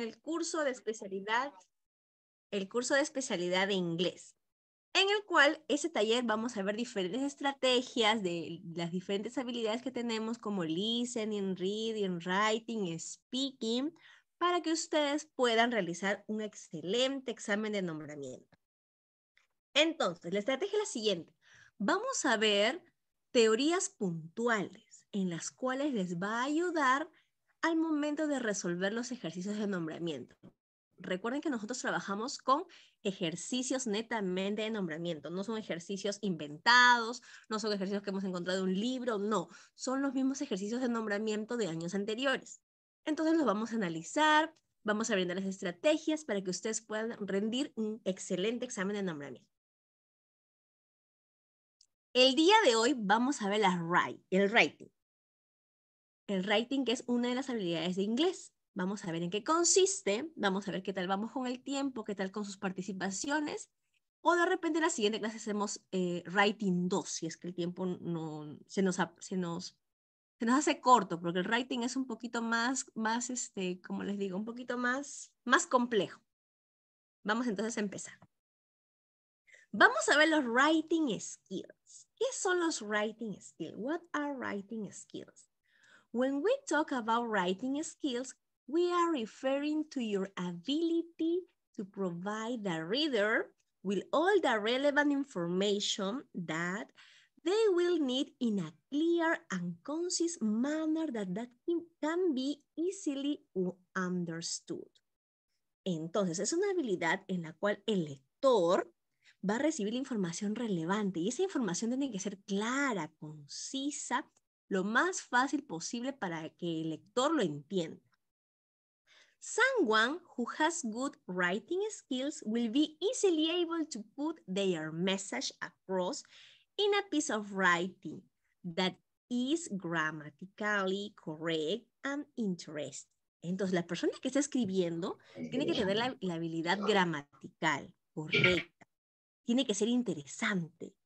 el curso de especialidad, el curso de especialidad de inglés, en el cual ese taller vamos a ver diferentes estrategias de las diferentes habilidades que tenemos como listening, reading, writing, speaking, para que ustedes puedan realizar un excelente examen de nombramiento. Entonces, la estrategia es la siguiente. Vamos a ver teorías puntuales en las cuales les va a ayudar al momento de resolver los ejercicios de nombramiento. Recuerden que nosotros trabajamos con ejercicios netamente de nombramiento, no son ejercicios inventados, no son ejercicios que hemos encontrado en un libro, no, son los mismos ejercicios de nombramiento de años anteriores. Entonces los vamos a analizar, vamos a las estrategias para que ustedes puedan rendir un excelente examen de nombramiento. El día de hoy vamos a ver el writing. El writing, que es una de las habilidades de inglés. Vamos a ver en qué consiste, vamos a ver qué tal vamos con el tiempo, qué tal con sus participaciones. O de repente en la siguiente clase hacemos writing eh, 2, si es que el tiempo no, se, nos, hace corto, porque el writing es un poquito más, más este, como les digo, un poquito más, más complejo. Vamos entonces a empezar. Vamos a ver los writing skills. ¿Qué son los writing skills? What are writing skills? When we talk about writing skills, we are referring to your ability to provide the reader with all the relevant information that they will need in a clear and concise manner that, that can be easily understood. Entonces, es una habilidad en la cual el lector va a recibir la información relevante y esa información tiene que ser clara, concisa lo más fácil posible para que el lector lo entienda. Someone who has good writing skills will be easily able to put their message across in a piece of writing that is grammatically correct and interesting. Entonces, la persona que está escribiendo tiene que tener la, la habilidad gramatical correcta, tiene que ser interesante,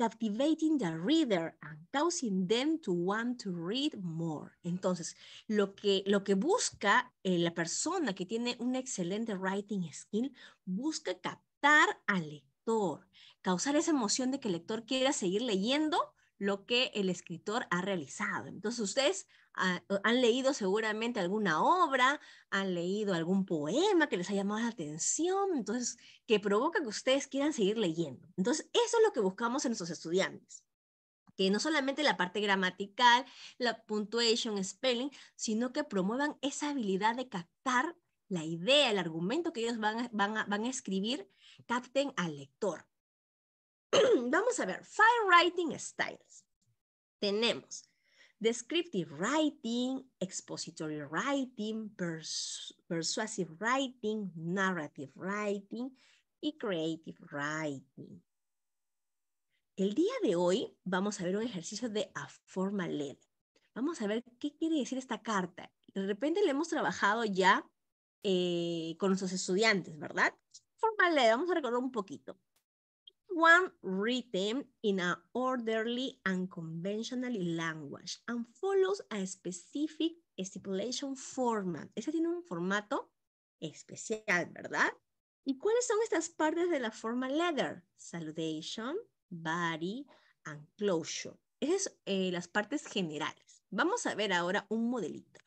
captivating the reader and causing them to want to read more. Entonces, lo que, lo que busca eh, la persona que tiene un excelente writing skill, busca captar al lector, causar esa emoción de que el lector quiera seguir leyendo lo que el escritor ha realizado. Entonces, ustedes ah, han leído seguramente alguna obra, han leído algún poema que les ha llamado la atención, entonces, que provoca que ustedes quieran seguir leyendo. Entonces, eso es lo que buscamos en nuestros estudiantes que no solamente la parte gramatical, la puntuación, spelling, sino que promuevan esa habilidad de captar la idea, el argumento que ellos van a escribir, capten al lector. Vamos a ver, five writing styles. Tenemos descriptive writing, expository writing, persuasive writing, narrative writing y creative writing. El día de hoy vamos a ver un ejercicio de a formal Vamos a ver qué quiere decir esta carta. De repente le hemos trabajado ya eh, con nuestros estudiantes, ¿verdad? Formal letter, vamos a recordar un poquito one written in an orderly and conventional language and follows a specific stipulation format. Ese tiene un formato especial, ¿verdad? ¿Y cuáles son estas partes de la forma letter? Salutation, body and closure. Esas son eh, las partes generales. Vamos a ver ahora un modelito.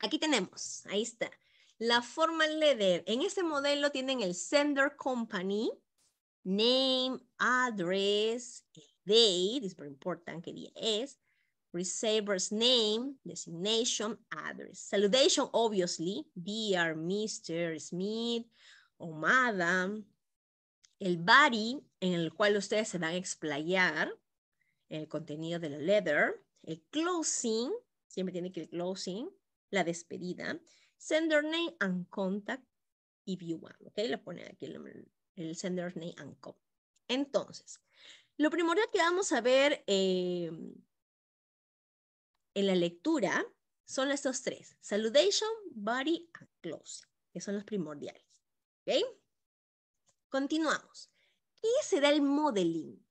Aquí tenemos, ahí está. La forma letter. En este modelo tienen el sender company, name, address, date, it's very important que día es, receiver's name, designation, address. Salutation, obviously, dear Mr. Smith o madam. El body, en el cual ustedes se van a explayar el contenido de la letter. El closing, siempre tiene que el closing, la despedida. Sender name and contact if you want, Okay, Le pone aquí el, el Senders Name and Co. Entonces, lo primordial que vamos a ver em, en la lectura son estos tres, Saludation, Body and Close, que son los primordiales. ¿Okay? Continuamos. ¿Qué será el modeling?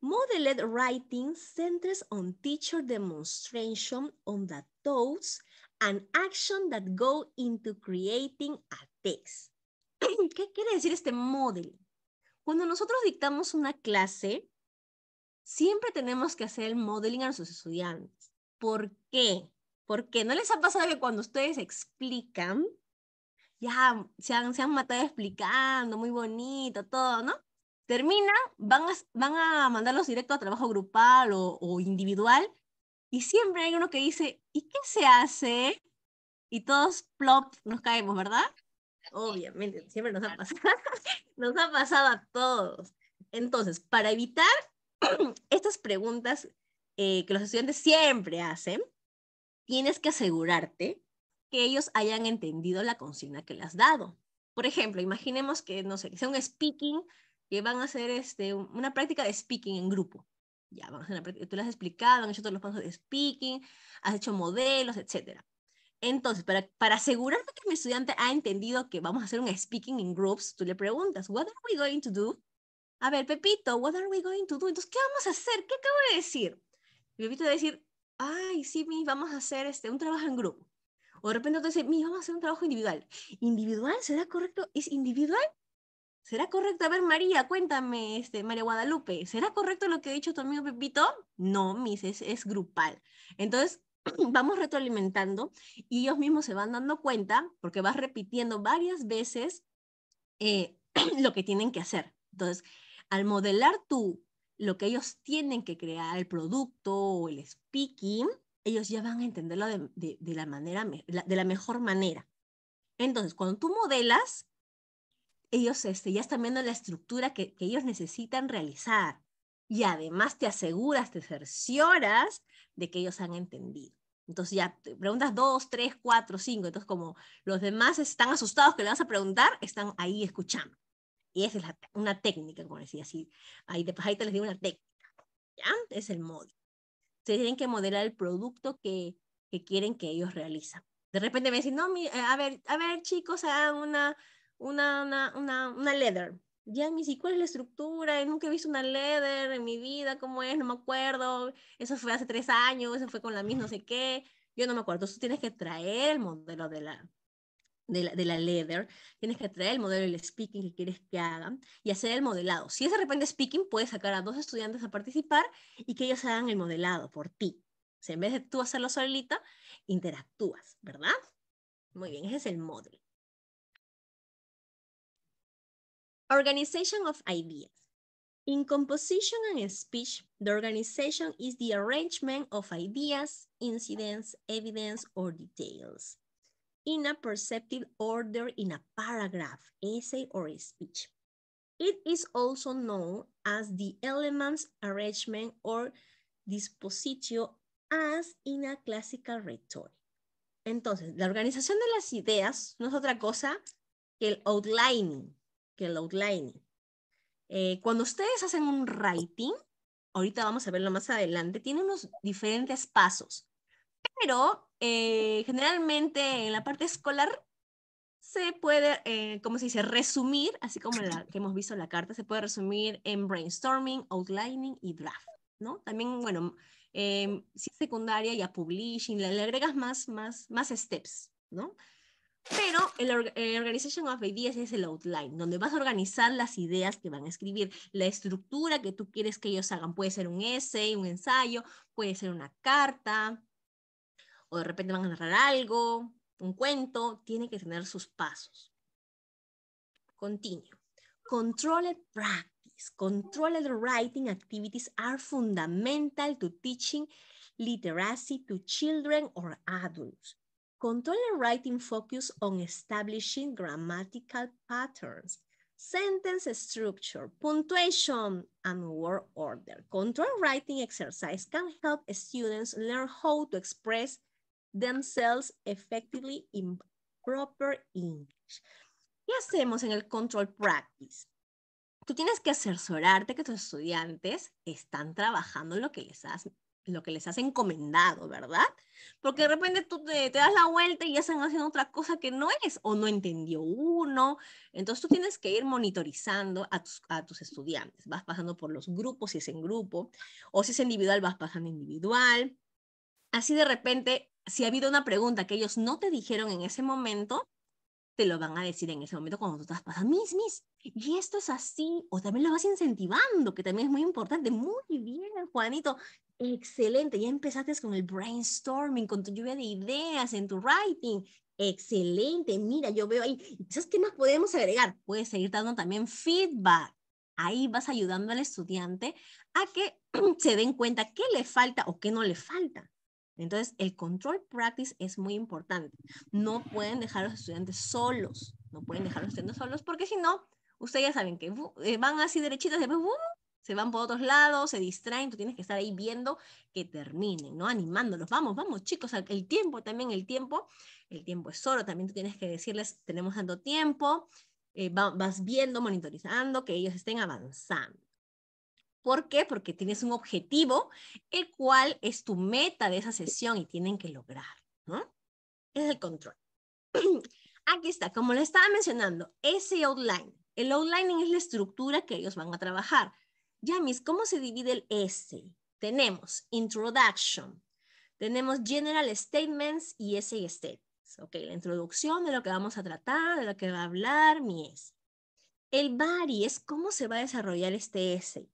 Modeled writing centers on teacher demonstration on the thoughts and action that go into creating a text. ¿Qué quiere decir este modeling? Cuando nosotros dictamos una clase, siempre tenemos que hacer el modeling a nuestros estudiantes. ¿Por qué? Porque no les ha pasado que cuando ustedes explican, ya se han, matado explicando, muy bonito, todo, ¿no? Termina, van a, van a mandarlos directo a trabajo grupal o, o individual, y siempre hay uno que dice, ¿y qué se hace? Y todos plop, nos caemos, ¿verdad? obviamente, siempre nos ha pasado, nos ha pasado a todos. Entonces, para evitar estas preguntas eh, que los estudiantes siempre hacen, tienes que asegurarte que ellos hayan entendido la consigna que le has dado. Por ejemplo, imaginemos que, no sé, sea un speaking, que van a hacer este, una práctica de speaking en grupo. Ya, van a hacer tú las has explicado, han hecho todos los pasos de speaking, has hecho modelos, etcétera. Entonces, para, para que mi estudiante ha entendido que vamos a hacer un speaking in groups, tú le preguntas, what are we going to do? A ver, Pepito, what are we going to do? Entonces, ¿qué vamos a hacer? ¿Qué acabo de decir? Pepito va a decir, ay, sí, mi, vamos a hacer este, un trabajo en grupo. O de repente entonces, mi, vamos a hacer un trabajo individual. ¿Individual? ¿Será correcto? ¿Es individual? ¿Será correcto? A ver, María, cuéntame, este, María Guadalupe, ¿será correcto lo que ha dicho tu amigo Pepito? No, mis, es, es grupal. Entonces, vamos retroalimentando y ellos mismos se van dando cuenta, porque vas repitiendo varias veces eh, lo que tienen que hacer. Entonces, al modelar tú lo que ellos tienen que crear, el producto o el speaking, ellos ya van a entenderlo de, la, de la mejor manera. Entonces, cuando tú modelas, ellos este, ya están viendo la estructura que ellos necesitan realizar y además te aseguras, te cercioras de que ellos han entendido. Entonces ya preguntas dos, tres, cuatro, cinco. Entonces como los demás están asustados que le vas a preguntar, están ahí escuchando. Y esa es una técnica, como decía, así. Ahí de te les digo una técnica. ¿Ya? Es el modo Ustedes tienen que modelar el producto que, que quieren que ellos realizan. De repente me dicen, no, eh, a ver, a ver chicos, hagan una, una, una, una, una leather ya ni ¿cuál es la estructura, nunca he visto una leather en mi vida, cómo es, no me acuerdo, eso fue hace tres años, eso fue con la misma no sé qué, yo no me acuerdo, entonces tienes que traer el modelo de la, de la, tienes que traer el modelo del speaking que quieres que hagan y hacer el modelado. Si es de repente speaking, puedes sacar a dos estudiantes a participar y que ellos hagan el modelado por ti. O sea, en vez de tú hacerlo solita, interactúas, ¿verdad? Muy bien, ese es el modelo. Organization of ideas. In composition and speech, the organization is the arrangement of ideas, incidents, evidence, or details in a perceptive order in a paragraph, essay, or speech. It is also known as the elements arrangement or dispositio as in a classical rhetoric. Entonces, la organización de las ideas no es otra cosa que el outlining, el outlining. Eh, cuando ustedes hacen un writing, ahorita vamos a verlo más adelante, tiene unos diferentes pasos, pero eh, generalmente en la parte escolar se puede, eh, ¿cómo se dice? Resumir, así como la que hemos visto la carta, se puede resumir en brainstorming, outlining y draft, ¿no? También, bueno, em, si es secundaria ya publishing, le, agregas más, más, más steps, ¿no? Pero el, eh, Organization of Ideas es el outline, donde vas a organizar las ideas que van a escribir, la estructura que tú quieres que ellos hagan. Puede ser un essay, un ensayo, puede ser una carta, o de repente van a narrar algo, un cuento. Tiene que tener sus pasos. Continuo. Controlled practice. Controlled writing activities are fundamental to teaching literacy to children or adults. Control writing focus on establishing grammatical patterns, sentence structure, punctuation, and word order. Control writing exercise can help students learn how to express themselves effectively in proper English. ¿Qué hacemos en el control practice? Tú tienes que asesorarte que tus estudiantes están trabajando lo que les has lo que les has encomendado, ¿verdad? Porque de repente tú te, das la vuelta y ya están haciendo otra cosa que no es o no entendió uno. Entonces tú tienes que ir monitorizando a tus, a tus estudiantes. Vas pasando por los grupos si es en grupo o si es individual, vas pasando individual. Así de repente, si ha habido una pregunta que ellos no te dijeron en ese momento, te lo van a decir en ese momento cuando tú estás pasando, mis, mis, y esto es así, o también lo vas incentivando, que también es muy importante. Muy bien, Juanito, excelente, ya empezaste con el brainstorming, con tu lluvia de ideas en tu writing. Excelente, mira, yo veo ahí, ¿sabes qué más podemos agregar. Puedes seguir dando también feedback. Ahí vas ayudando al estudiante a que se den cuenta qué le falta o qué no le falta. Entonces, el control practice es muy importante. No pueden dejar a los estudiantes solos, no pueden dejar a los estudiantes solos, porque si no, ustedes ya saben que eh, van así derechitos, después se van por otros lados, se distraen, tú tienes que estar ahí viendo que terminen, ¿no? Animándolos, vamos, vamos chicos, el tiempo también, el tiempo, el tiempo es solo. también tú tienes que decirles, tenemos tanto tiempo, eh, vas viendo, monitorizando, que ellos estén avanzando. ¿Por qué? Porque tienes un objetivo, el cual es tu meta de esa sesión y tienen que lograr, ¿no? Es el control. Aquí está, como le estaba mencionando, ese outline. El outlining es la estructura que ellos van a trabajar. Yamis, ¿cómo se divide el S? Tenemos introduction, tenemos general statements y essay statements. Ok, la introducción de lo que vamos a tratar, de lo que va a hablar mi S. El body es cómo se va a desarrollar este essay.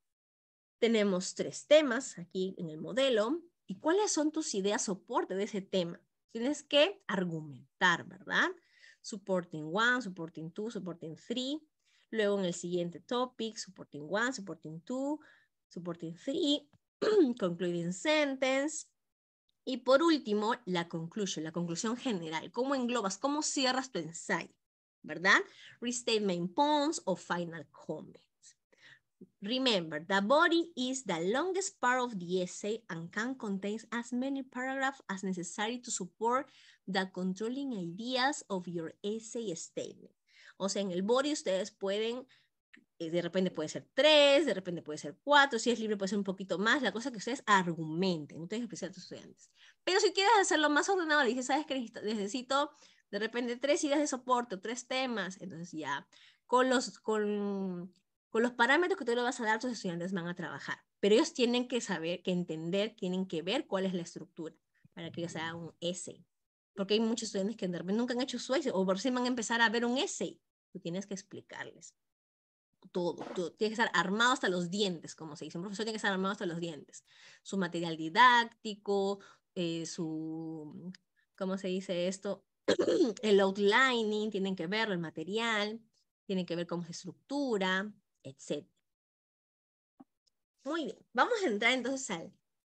Tenemos tres temas aquí en el modelo. ¿Y cuáles son tus ideas soporte de ese tema? Tienes que argumentar, ¿verdad? Supporting one, supporting two, supporting three. Luego en el siguiente topic, supporting one, supporting two, supporting three, concluding sentence. Y por último, la conclusión, la conclusión general. ¿Cómo englobas, cómo cierras tu ensayo? ¿Verdad? Restatement points o final comment. Remember, the body is the longest part of the essay and can contain as many paragraphs as necessary to support the controlling ideas of your essay statement. O sea, en el body ustedes pueden, eh, de repente puede ser tres, de repente puede ser cuatro, si es libre puede ser un poquito más, la cosa que ustedes argumenten, ustedes especial a tus estudiantes. Pero si quieres hacerlo más ordenado, le dices, ¿sabes qué necesito de repente tres ideas de soporte, tres temas, entonces ya con los, con los parámetros que tú le vas a dar, tus estudiantes van a trabajar. Pero ellos tienen que saber, que entender, tienen que ver cuál es la estructura para que ellos hagan un essay. Porque hay muchos estudiantes que nunca han hecho su o por si van a empezar a ver un essay. Tú tienes que explicarles todo, Tú tienes que estar armado hasta los dientes, como se dice. Un profesor tiene que estar armado hasta los dientes. Su material didáctico, eh, su, ¿cómo se dice esto? el outlining, tienen que verlo, el material, tienen que ver cómo se estructura, etc. Muy bien, vamos a entrar entonces al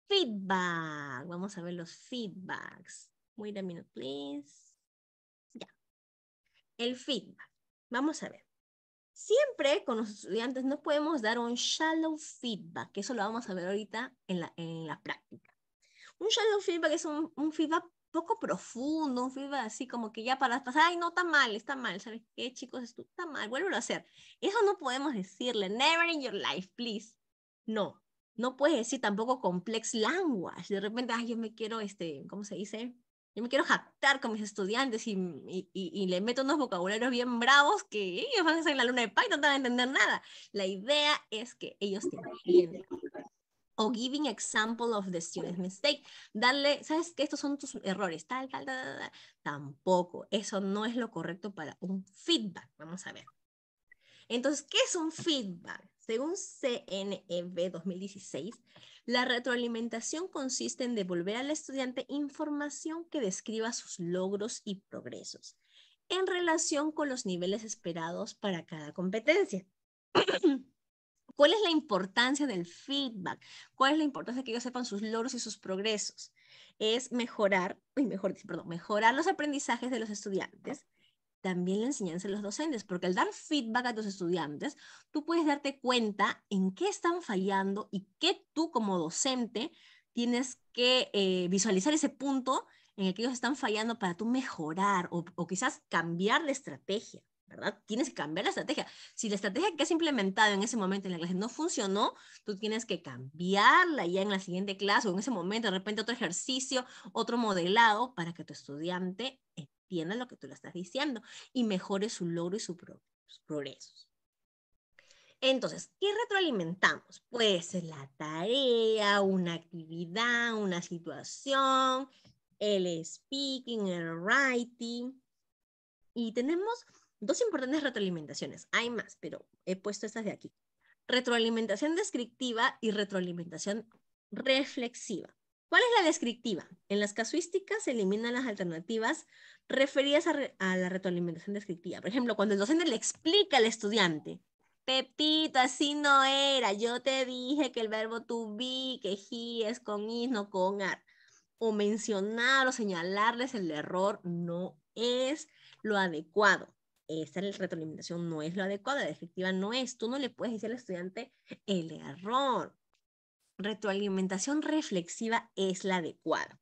feedback. Vamos a ver los feedbacks. Wait a minute, please. Ya. El feedback. Vamos a ver. Siempre con los estudiantes no podemos dar un shallow feedback, que eso lo vamos a ver ahorita en la, práctica. Un shallow feedback es un feedback poco profundo, un así como que ya para pasar, ay, no, está mal, está mal, ¿sabes qué, chicos? Esto está mal, vuélvelo a hacer. Eso no podemos decirle, never in your life, please. No, no puedes decir tampoco complex language. De repente, ay, yo me quiero, este, ¿cómo se dice? Yo me quiero jactar con mis estudiantes y, y, y, le meto unos vocabularios bien bravos que ellos van a ser en la luna de y no te van a entender nada. La idea es que ellos te entiendan o giving example of the student's mistake. Darle, ¿sabes que Estos son tus errores, tal, tal, tal, tal. Tampoco, eso no es lo correcto para un feedback. Vamos a ver. Entonces, ¿qué es un feedback? Según CNEB 2016, la retroalimentación consiste en devolver al estudiante información que describa sus logros y progresos en relación con los niveles esperados para cada competencia. ¿Cuál es la importancia del feedback? ¿Cuál es la importancia de que ellos sepan sus logros y sus progresos? Es mejorar, uy, mejor, perdón, mejorar los aprendizajes de los estudiantes, también la enseñanza de los docentes, porque al dar feedback a tus estudiantes, tú puedes darte cuenta en qué están fallando y qué tú como docente tienes que eh, visualizar ese punto en el que ellos están fallando para tú mejorar o quizás cambiar de estrategia. Tienes que cambiar la estrategia. Si la estrategia que has implementado en ese momento en la clase no funcionó, tú tienes que cambiarla ya en la siguiente clase o en ese momento, de repente otro ejercicio, otro modelado para que tu estudiante entienda lo que tú le estás diciendo y mejore su logro y su sus progresos. Entonces, ¿qué retroalimentamos? Pues la tarea, una actividad, una situación, el speaking, el writing. Y tenemos Dos importantes retroalimentaciones. Hay más, pero he puesto estas de aquí. Retroalimentación descriptiva y retroalimentación reflexiva. ¿Cuál es la descriptiva? En las casuísticas se eliminan las alternativas referidas a, la retroalimentación descriptiva. Por ejemplo, cuando el docente le explica al estudiante, Pepito, así no era, yo te dije que el verbo to be, que he es con is, no con ar. O mencionar o señalarles el error no es lo adecuado. Esta retroalimentación no es lo adecuada, la efectiva no es. Tú no le puedes decir al estudiante el error. Retroalimentación reflexiva es la adecuada.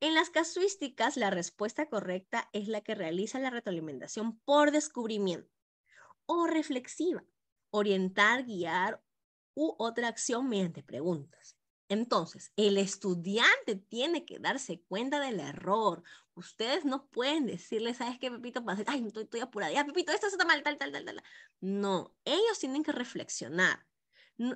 En las casuísticas, la respuesta correcta es la que realiza la retroalimentación por descubrimiento o reflexiva, orientar, guiar u otra acción mediante preguntas. Entonces, el estudiante tiene que darse cuenta del error, Ustedes no pueden decirle, ¿sabes qué, Pepito? Pues, ay, estoy, estoy apurada. Ya, Pepito, esto está mal, tal, tal, tal, tal. No, ellos tienen que reflexionar.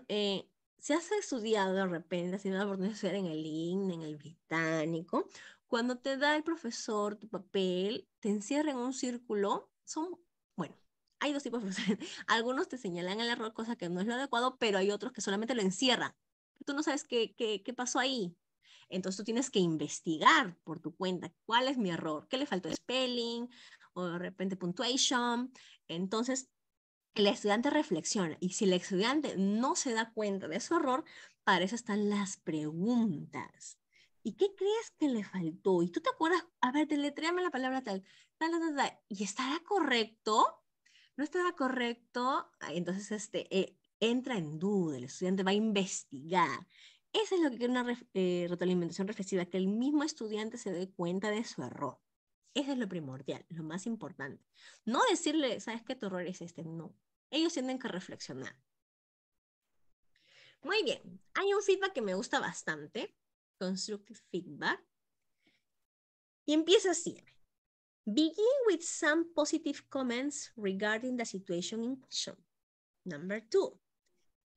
Eh, si has estudiado de repente, has tenido la oportunidad de en el IN, en el británico, cuando te da el profesor tu papel, te encierra en un círculo, son, bueno, hay dos tipos de profesores. Algunos te señalan el error, cosa que no es lo adecuado, pero hay otros que solamente lo encierran. Tú no sabes qué, qué, qué pasó ahí, entonces tú tienes que investigar por tu cuenta cuál es mi error, qué le faltó spelling o de repente puntuación. Entonces el estudiante reflexiona y si el estudiante no se da cuenta de su error, para eso están las preguntas. ¿Y qué crees que le faltó? Y tú te acuerdas, a ver, deletréame la palabra tal, tal, tal, tal, y estará correcto, no estará correcto, entonces este, eh, entra en duda, el estudiante va a investigar eso es lo que quiere una eh, retroalimentación reflexiva, que el mismo estudiante se dé cuenta de su error. Eso es lo primordial, lo más importante. No decirle, sabes qué tu error es este, no. Ellos tienen que reflexionar. Muy bien, hay un feedback que me gusta bastante, constructive feedback, y empieza así. Begin with some positive comments regarding the situation in question. Number two,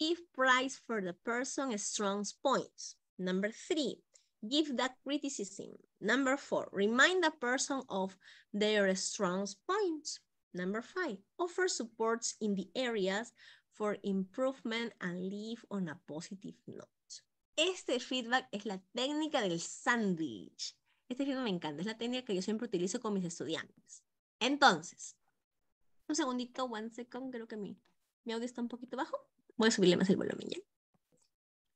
Give praise for the person's strong points. Number three, give that criticism. Number four, remind the person of their strong points. Number five, offer supports in the areas for improvement and leave on a positive note. Este feedback es la técnica del sandwich. Este feedback me encanta, es la técnica que yo siempre utilizo con mis estudiantes. Entonces, un segundito, one second, creo que mi, mi audio está un poquito bajo. Voy a subirle más el volumen ya.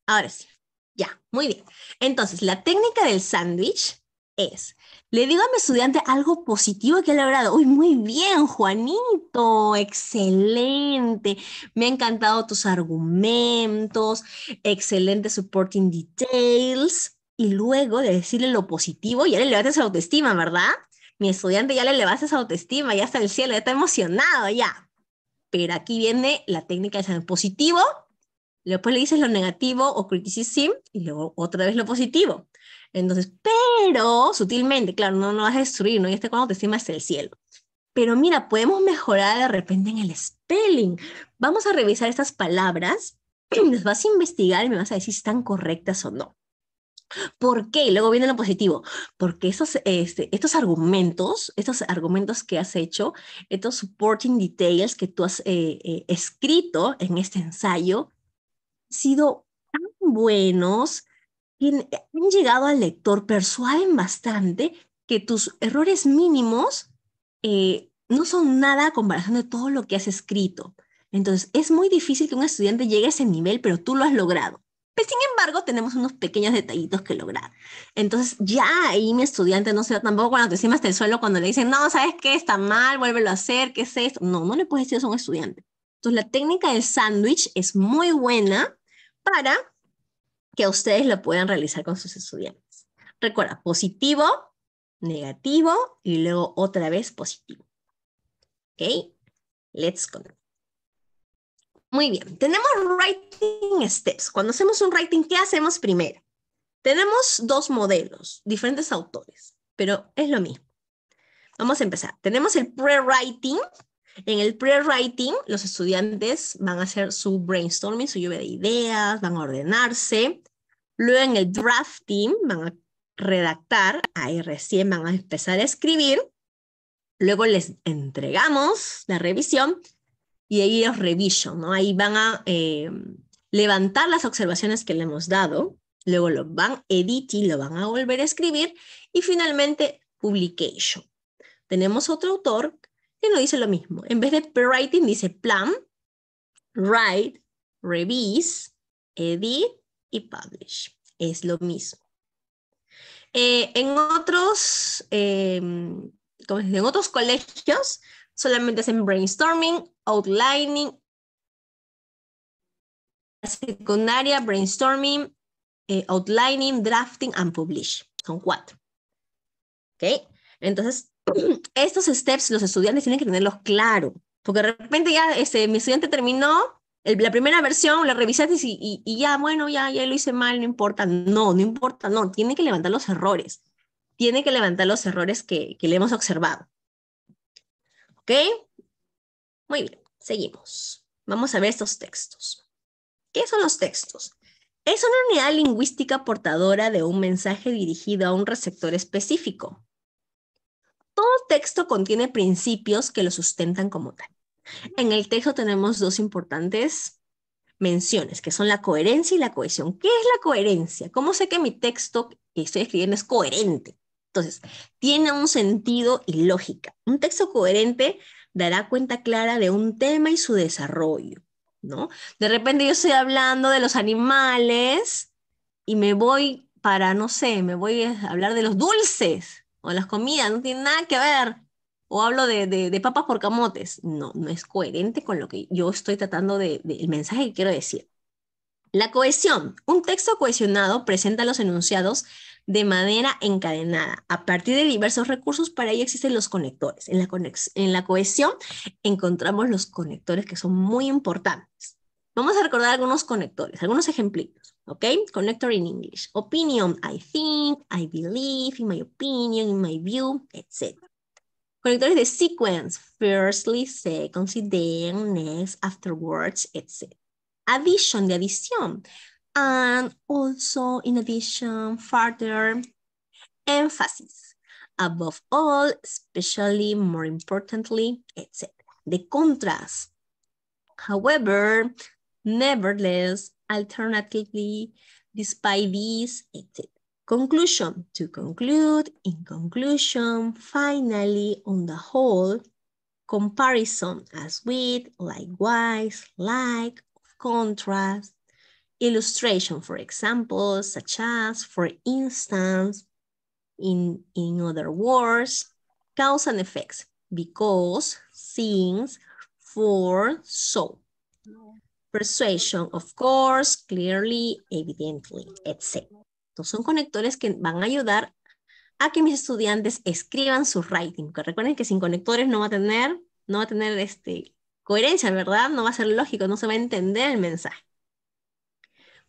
Ahora sí. Ya, muy bien. Entonces, la técnica del sándwich es, le digo a mi estudiante algo positivo que ha logrado. Uy, muy bien, Juanito, excelente. Me han encantado tus argumentos, excelente supporting details. Y luego de decirle lo positivo, ya le levantas autoestima, ¿verdad? Mi estudiante ya le levantas autoestima, ya está el cielo, ya está emocionado, ya pero aquí viene la técnica de ser positivo, después le dices lo negativo o criticism y luego otra vez lo positivo. Entonces, pero sutilmente, claro, no, no vas a destruir, ¿no? Y este cuadro, te estima es el cielo. Pero mira, podemos mejorar de repente en el spelling. Vamos a revisar estas palabras, las vas a investigar y me vas a decir si están correctas o no. ¿Por qué? luego viene lo positivo. Porque estos, estos argumentos, estos argumentos que has hecho, estos supporting details que tú has eh, eh, escrito en este ensayo, han sido tan buenos, que han llegado al lector, persuaden bastante que tus errores mínimos eh, no son nada a comparación de todo lo que has escrito. Entonces, es muy difícil que un estudiante llegue a ese nivel, pero tú lo has logrado. Pero pues, sin embargo, tenemos unos pequeños detallitos que lograr. Entonces, ya ahí mi estudiante no se tampoco cuando te encima hasta el suelo, cuando le dicen, no, ¿sabes qué? Está mal, vuélvelo a hacer, ¿qué es esto? No, no le puedes decir eso a un estudiante. Entonces, la técnica del sándwich es muy buena para que ustedes lo puedan realizar con sus estudiantes. Recuerda, positivo, negativo y luego otra vez positivo. ¿Ok? Let's go. Muy bien, tenemos writing steps. Cuando hacemos un writing, ¿qué hacemos primero? Tenemos dos modelos, diferentes autores, pero es lo mismo. Vamos a empezar. Tenemos el pre-writing. En el pre-writing, los estudiantes van a hacer su brainstorming, su lluvia de ideas, van a ordenarse. Luego en el drafting, van a redactar, ahí recién van a empezar a escribir. Luego les entregamos la revisión y ahí los revision, ¿no? Ahí van a eh, levantar las observaciones que le hemos dado, luego lo van edit y lo van a volver a escribir y finalmente publication. Tenemos otro autor que nos dice lo mismo. En vez de writing dice plan, write, revise, edit y publish. Es lo mismo. Eh, en, otros, eh, en otros colegios solamente hacen brainstorming, outlining, secundaria, brainstorming, eh, outlining, drafting and publish. Son cuatro. ¿Ok? Entonces, estos steps los estudiantes tienen que tenerlos claro, porque de repente ya este, mi estudiante terminó la primera versión, la revisaste y, ya, bueno, ya, ya lo hice mal, no importa. No, no importa, no. Tiene que levantar los errores. Tiene que levantar los errores que le hemos observado. ¿Ok? Muy bien, seguimos. Vamos a ver estos textos. ¿Qué son los textos? Es una unidad lingüística portadora de un mensaje dirigido a un receptor específico. Todo texto contiene principios que lo sustentan como tal. En el texto tenemos dos importantes menciones, que son la coherencia y la cohesión. ¿Qué es la coherencia? ¿Cómo sé que mi texto que estoy escribiendo es coherente? Entonces, tiene un sentido y lógica. Un texto coherente dará cuenta clara de un tema y su desarrollo, ¿no? De repente yo estoy hablando de los animales y me voy para, no sé, me voy a hablar de los dulces o las comidas, no tiene nada que ver. O hablo de, papas por camotes. No, no es coherente con lo que yo estoy tratando de, de el mensaje que quiero decir. La cohesión. Un texto cohesionado presenta los enunciados de manera encadenada a partir de diversos recursos. Para ello existen los conectores. En la, en la cohesión encontramos los conectores que son muy importantes. Vamos a recordar algunos conectores, algunos ejemplitos. ¿Ok? Connector in English. Opinion, I think, I believe, in my opinion, in my view, etc. Conectores de sequence, firstly, secondly, then, next, afterwards, etc. Addition, de adición. and also in addition further emphasis above all especially more importantly etc the contrast however nevertheless alternatively despite this etc conclusion to conclude in conclusion finally on the whole comparison as with likewise like contrast illustration, for example, such as, for instance, in, in other words, cause and effects, because, since, for, so. Persuasion, of course, clearly, evidently, etc. Entonces, son conectores que van a ayudar a que mis estudiantes escriban su writing. Porque recuerden que sin conectores no va a tener, no va a tener este, coherencia, ¿verdad? No va a ser lógico, no se va a entender el mensaje.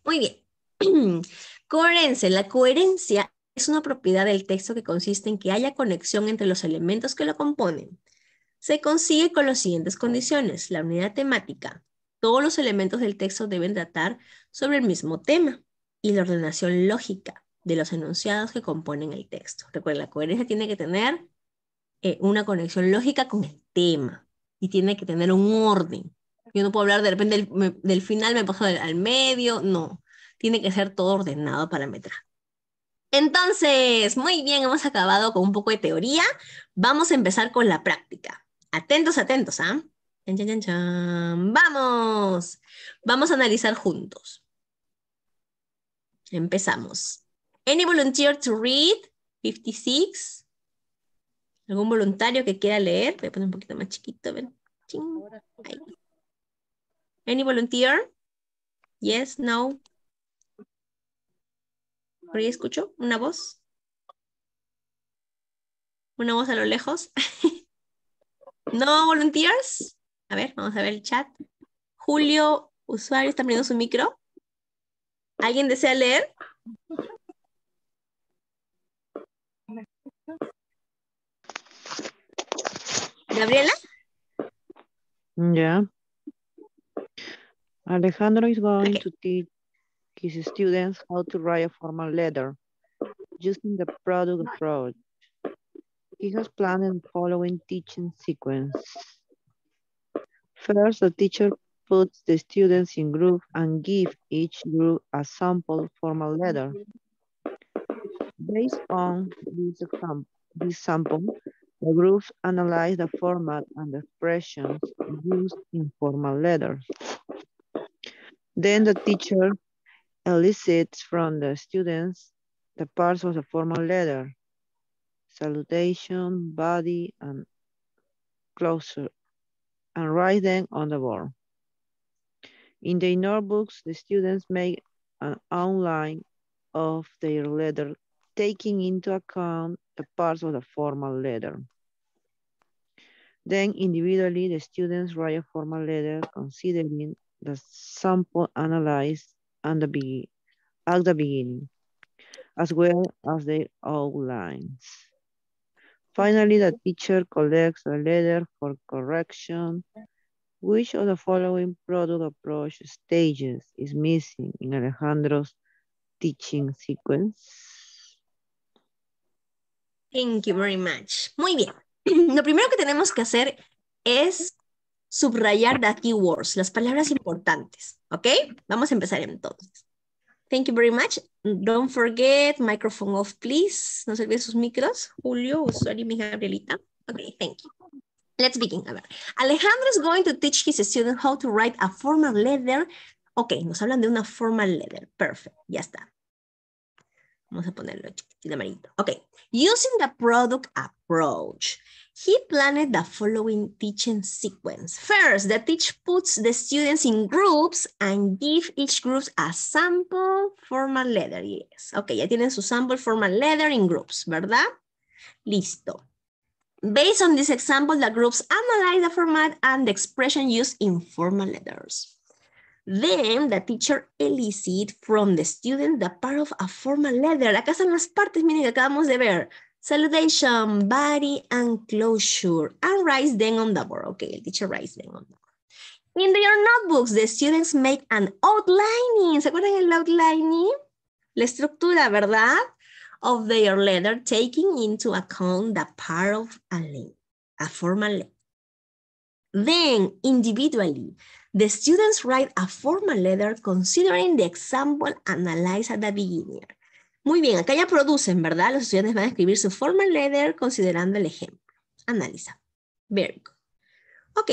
Muy bien. coherencia. La coherencia es una propiedad del texto que consiste en que haya conexión entre los elementos que lo componen. Se consigue con las siguientes condiciones. La unidad temática. Todos los elementos del texto deben tratar sobre el mismo tema y la ordenación lógica de los enunciados que componen el texto. Recuerda, la coherencia tiene que tener eh, una conexión lógica con el tema y tiene que tener un orden. Yo no puedo hablar de repente del, final, me paso al, medio, no. Tiene que ser todo ordenado para meter Entonces, muy bien, hemos acabado con un poco de teoría. Vamos a empezar con la práctica. Atentos, atentos, ¿ah? Vamos. Vamos a analizar juntos. Empezamos. Any volunteer to read 56? ¿Algún voluntario que quiera leer? Voy a poner un poquito más chiquito, ven. Any volunteer? Yes, no. ¿Por escucho una voz? ¿Una voz a lo lejos? ¿No volunteers? A ver, vamos a ver el chat. Julio, usuario, está poniendo su micro. ¿Alguien desea leer? ¿Gabriela? Ya. Alejandro is going to teach his students how to write a formal letter using the product approach. He has planned the following teaching sequence. First, the teacher puts the students in groups and give each group a sample formal letter. Based on this, example, this sample, the groups analyze the format and expressions used in formal letters. Then the teacher elicits from the students the parts of the formal letter, salutation, body, and closure, and write them on the board. In the notebooks, the students make an outline of their letter, taking into account the parts of the formal letter. Then individually, the students write a formal letter considering the sample analyzed and the at the beginning, as well as the outlines. Finally, the teacher collects a letter for correction. Which of the following product approach stages is missing in Alejandro's teaching sequence? Thank you very much. Muy bien. Lo primero que tenemos que hacer es subrayar the keywords, las palabras importantes, ¿ok? Vamos a empezar entonces. Thank you very much. Don't forget, microphone off, please. No se sus micros. Julio, sorry, mi Gabrielita. Okay, thank you. Let's begin. A Alejandro is going to teach his student how to write a formal letter. Ok, nos hablan de una formal letter. Perfect, ya está. Vamos a ponerlo en Okay, Ok. Using the product approach. he planned the following teaching sequence. First, the teacher puts the students in groups and gives each group a sample formal letter. Yes. Ok, ya tienen su sample formal letter in groups, ¿verdad? Listo. Based on this example, the groups analyze the format and the expression used in formal letters. Then the teacher elicit from the student the part of a formal letter. Acá están las partes, miren, que acabamos de ver. Salutation, body and closure. And write them on the board. Okay, the teacher writes them on the board. In their notebooks, the students make an outlining. ¿Se acuerdan el outlining? La estructura, ¿verdad? Of their letter, taking into account the part of a link, a formal letter. Then, individually, the students write a formal letter considering the example analyzed at the beginning. Muy bien, acá ya producen, ¿verdad? Los estudiantes van a escribir su formal letter considerando el ejemplo. Analiza. Very good. Ok.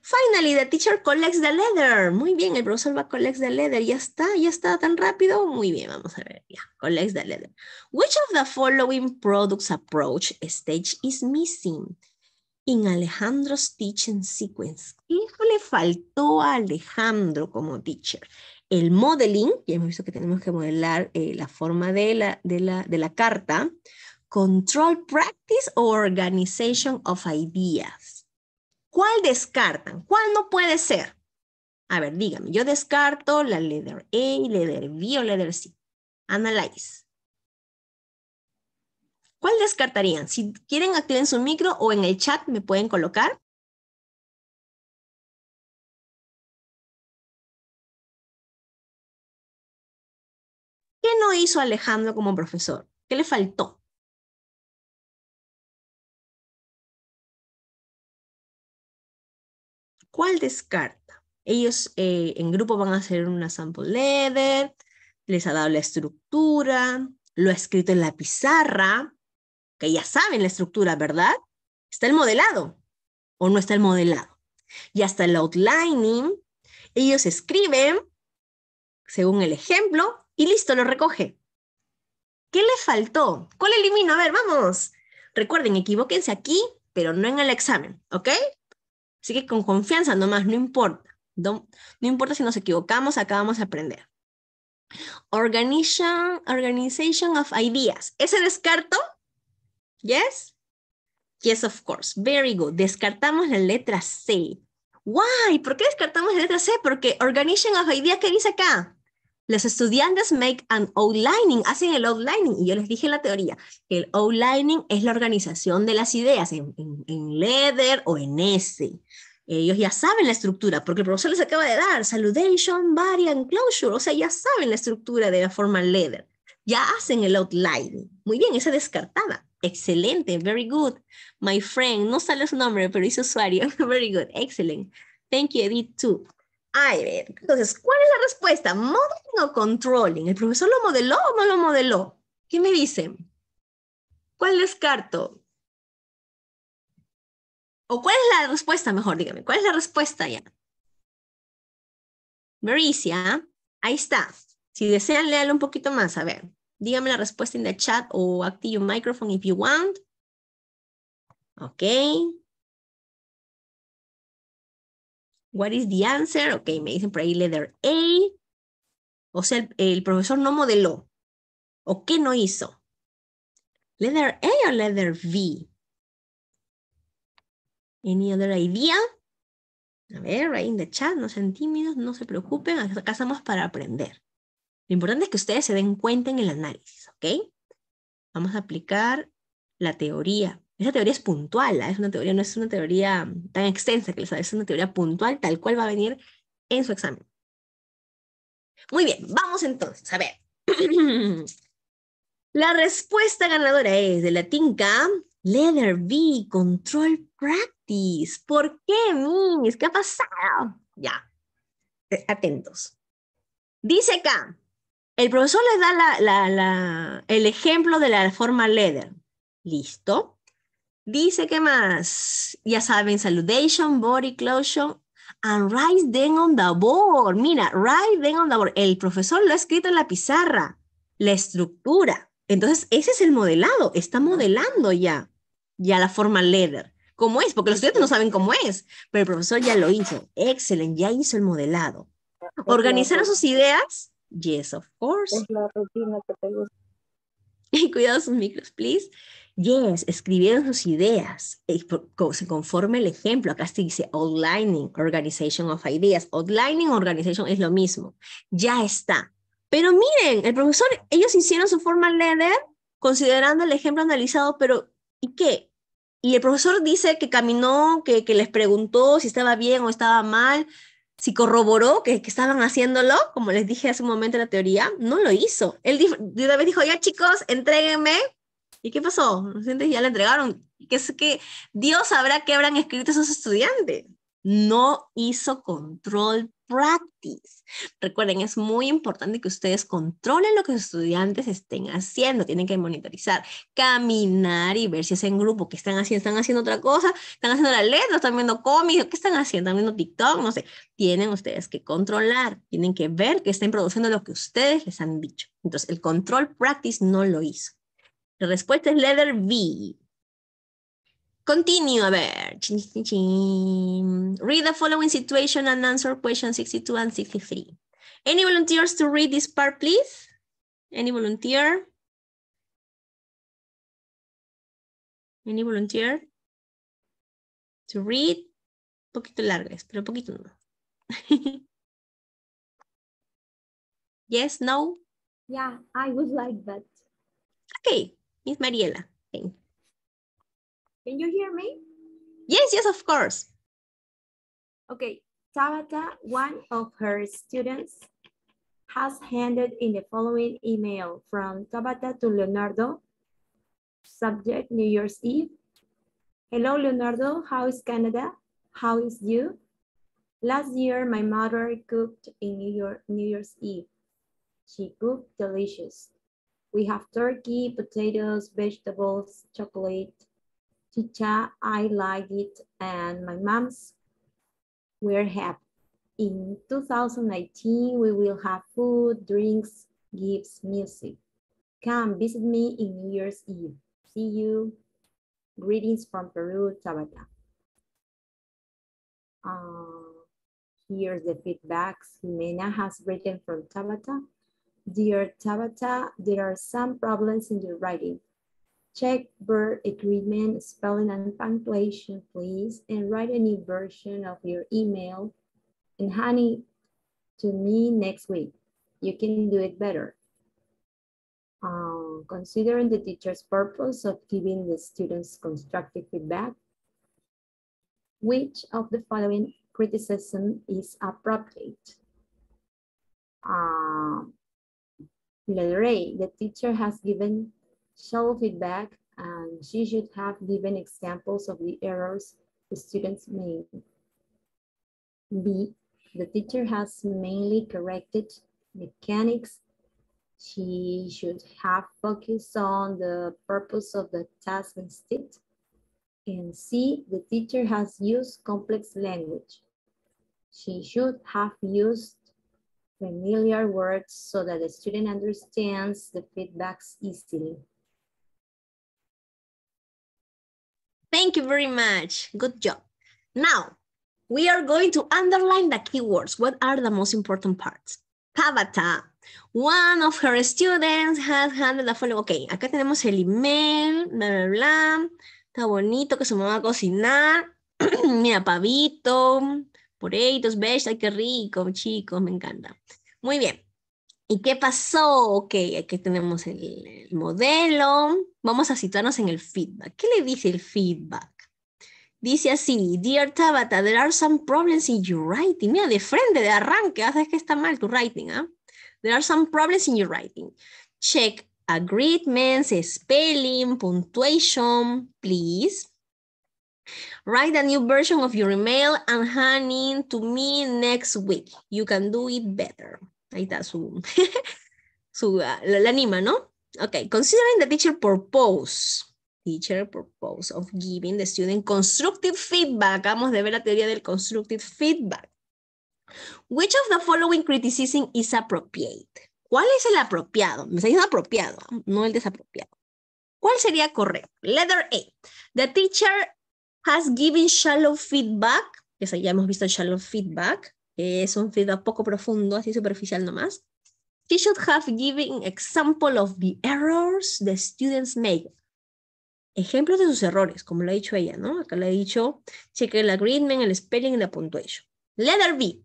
Finally, the teacher collects the letter. Muy bien, el profesor va a collect the letter. Ya está, ya está tan rápido. Muy bien, vamos a ver. Ya, collects the letter. Which of the following products approach stage is missing? in Alejandro's teaching sequence. Híjole, le faltó a Alejandro como teacher el modeling, ya hemos visto que tenemos que modelar eh, la forma de la, de, la, de la carta, control practice o organization of ideas. ¿Cuál descartan? ¿Cuál no puede ser? A ver, dígame, yo descarto la letter A, letter B o letter C. Analyze. ¿Cuál descartarían? Si quieren, activen su micro o en el chat me pueden colocar. ¿Qué no hizo Alejandro como profesor? ¿Qué le faltó? ¿Cuál descarta? Ellos eh, en grupo van a hacer una sample letter, les ha dado la estructura, lo ha escrito en la pizarra, que ya saben la estructura, ¿verdad? Está el modelado o no está el modelado. Y hasta el outlining, ellos escriben, según el ejemplo, y listo, lo recoge. ¿Qué le faltó? ¿Cuál elimino? A ver, vamos. Recuerden, equivóquense aquí, pero no en el examen, ¿ok? Así que con confianza nomás, no importa. No, importa si nos equivocamos, acá vamos a aprender. Organization, organization of ideas. Ese descarto, yes? Yes, of course. Very good. Descartamos la letra C. Why? ¿Por qué descartamos la letra C? Porque organization of ideas, ¿qué dice acá? los estudiantes make an outlining, hacen el outlining, y yo les dije la teoría que el outlining es la organización de las ideas en, leather o en S. Ellos ya saben la estructura, porque el profesor les acaba de dar saludation, and closure, o sea, ya saben la estructura de la forma leather. Ya hacen el outlining. Muy bien, esa descartada. Excelente, very good. My friend, no sale su nombre, pero hizo usuario. Very good, excellent. Thank you, Edith, too. Ay, ver. Entonces, ¿cuál es la respuesta? ¿Modeling o controlling? ¿El profesor lo modeló o no lo modeló? ¿Qué me dicen? ¿Cuál descarto? ¿O cuál es la respuesta? Mejor dígame, ¿cuál es la respuesta ya? Maricia, ahí está. Si desean, léalo un poquito más. A ver, dígame la respuesta en el chat o active microphone if you want. Ok. What is the answer? Ok, me dicen por ahí letter A. O sea, el, profesor no modeló. ¿O qué no hizo? ¿Letter A o letter V? Any other idea? A ver, ahí en el chat, no sean tímidos, no se preocupen, acá estamos para aprender. Lo importante es que ustedes se den cuenta en el análisis, ¿ok? Vamos a aplicar la teoría. Esa teoría es puntual, ¿ah? es una teoría, no es una teoría mm, tan extensa que les es una teoría puntual tal cual va a venir en su examen. Muy bien, vamos entonces a ver. la respuesta ganadora es de la K, Letter B, Control Practice. ¿Por qué, Miss? ¿Qué ha pasado? Ya, eh, atentos. Dice acá, el profesor le da el ejemplo de la forma leather. Listo. Dice que más. Ya saben, saludation, body closure, and Rise Then on the board. Mira, Rise Then on the board. El profesor lo ha escrito en la pizarra, la estructura. Entonces, ese es el modelado. Está modelando ya, ya la forma leather. ¿Cómo es? Porque los estudiantes no saben cómo es, pero el profesor ya lo hizo. Excelente, ya hizo el modelado. Organizar sus ideas? Yes, of course. Es la rutina que te gusta. Y cuidado sus micros, please. Yes, escribieron sus ideas se conforme el ejemplo. Acá se dice outlining, organization of ideas. Outlining, organization es lo mismo. Ya está. Pero miren, el profesor, ellos hicieron su formal letter considerando el ejemplo analizado, pero ¿y qué? Y el profesor dice que caminó, que, que les preguntó si estaba bien o estaba mal, si corroboró que, que, estaban haciéndolo, como les dije hace un momento en la teoría, no lo hizo. Él de una vez dijo, ya chicos, entréguenme ¿Y qué pasó? Los estudiantes ya le entregaron. ¿Qué es que Dios sabrá qué habrán escrito esos estudiantes? No hizo control practice. Recuerden, es muy importante que ustedes controlen lo que sus estudiantes estén haciendo. Tienen que monitorizar, caminar y ver si es en grupo. ¿Qué están haciendo? ¿Están haciendo otra cosa? ¿Están haciendo la letra? ¿Están viendo cómics? ¿Qué están haciendo? ¿Están viendo TikTok? No sé. Tienen ustedes que controlar. Tienen que ver que estén produciendo lo que ustedes les han dicho. Entonces, el control practice no lo hizo. La respuesta es letter B. Continue, a ver. Read the following situation and answer questions 62 and 63. Any volunteers to read this part, please? Any volunteer? Any volunteer? To read? poquito largas, pero poquito no. yes, no? Yeah, I would like that. Okay, Miss Mariela. Thank you. Can you hear me? Yes, yes, of course. Okay, Tabata, one of her students, has handed in the following email from Tabata to Leonardo. Subject, New Year's Eve. Hello, Leonardo, how is Canada? How is you? Last year, my mother cooked in New, York, New Year's Eve. She cooked delicious we have turkey, potatoes, vegetables, chocolate, chicha, I like it, and my mom's we're happy. In 2019, we will have food, drinks, gifts, music. Come visit me in New Year's Eve. See you. Greetings from Peru, Tabata. Uh, here's the feedbacks Jimena has written from Tabata. Dear Tabata, there are some problems in your writing. Check verb agreement, spelling, and punctuation, please, and write a new version of your email and honey to me next week. You can do it better. Uh, considering the teacher's purpose of giving the students constructive feedback, which of the following criticism is appropriate? Uh, Leray, the teacher has given shallow feedback and she should have given examples of the errors the students made. B, the teacher has mainly corrected mechanics. She should have focused on the purpose of the task instead. And C, the teacher has used complex language. She should have used familiar words so that the student understands the feedbacks easily. Thank you very much. Good job. Now, we are going to underline the keywords. What are the most important parts? Tabata, one of her students has handled the following. Ok, acá tenemos el email, bla, bla, bla. Está bonito que su mamá va a cocinar. Mira, pavito, veis, besta, qué rico, chicos, me encanta. Muy bien. ¿Y qué pasó? Ok, aquí tenemos el, modelo. Vamos a situarnos en el feedback. ¿Qué le dice el feedback? Dice así, Dear Tabata, there are some problems in your writing. Mira, de frente, de arranque, haces ah, que está mal tu writing, ah. There are some problems in your writing. Check agreements, spelling, punctuation, please. Write a new version of your email and hand in to me next week. You can do it better. Ahí está su, su uh, la, anima, ¿no? Okay. considering the teacher purpose. Teacher purpose of giving the student constructive feedback. vamos a ver la teoría del constructive feedback. Which of the following criticism is appropriate? ¿Cuál es el apropiado? Me está diciendo apropiado, no el desapropiado. ¿Cuál sería correcto? Letter A. The teacher has given shallow feedback, ya hemos visto shallow feedback, es un feedback poco profundo, así superficial nomás. She should have given example of the errors the students make. Ejemplos de sus errores, como lo ha dicho ella, ¿no? Acá le ha dicho, check el agreement, el spelling y la punctuation. Letter B.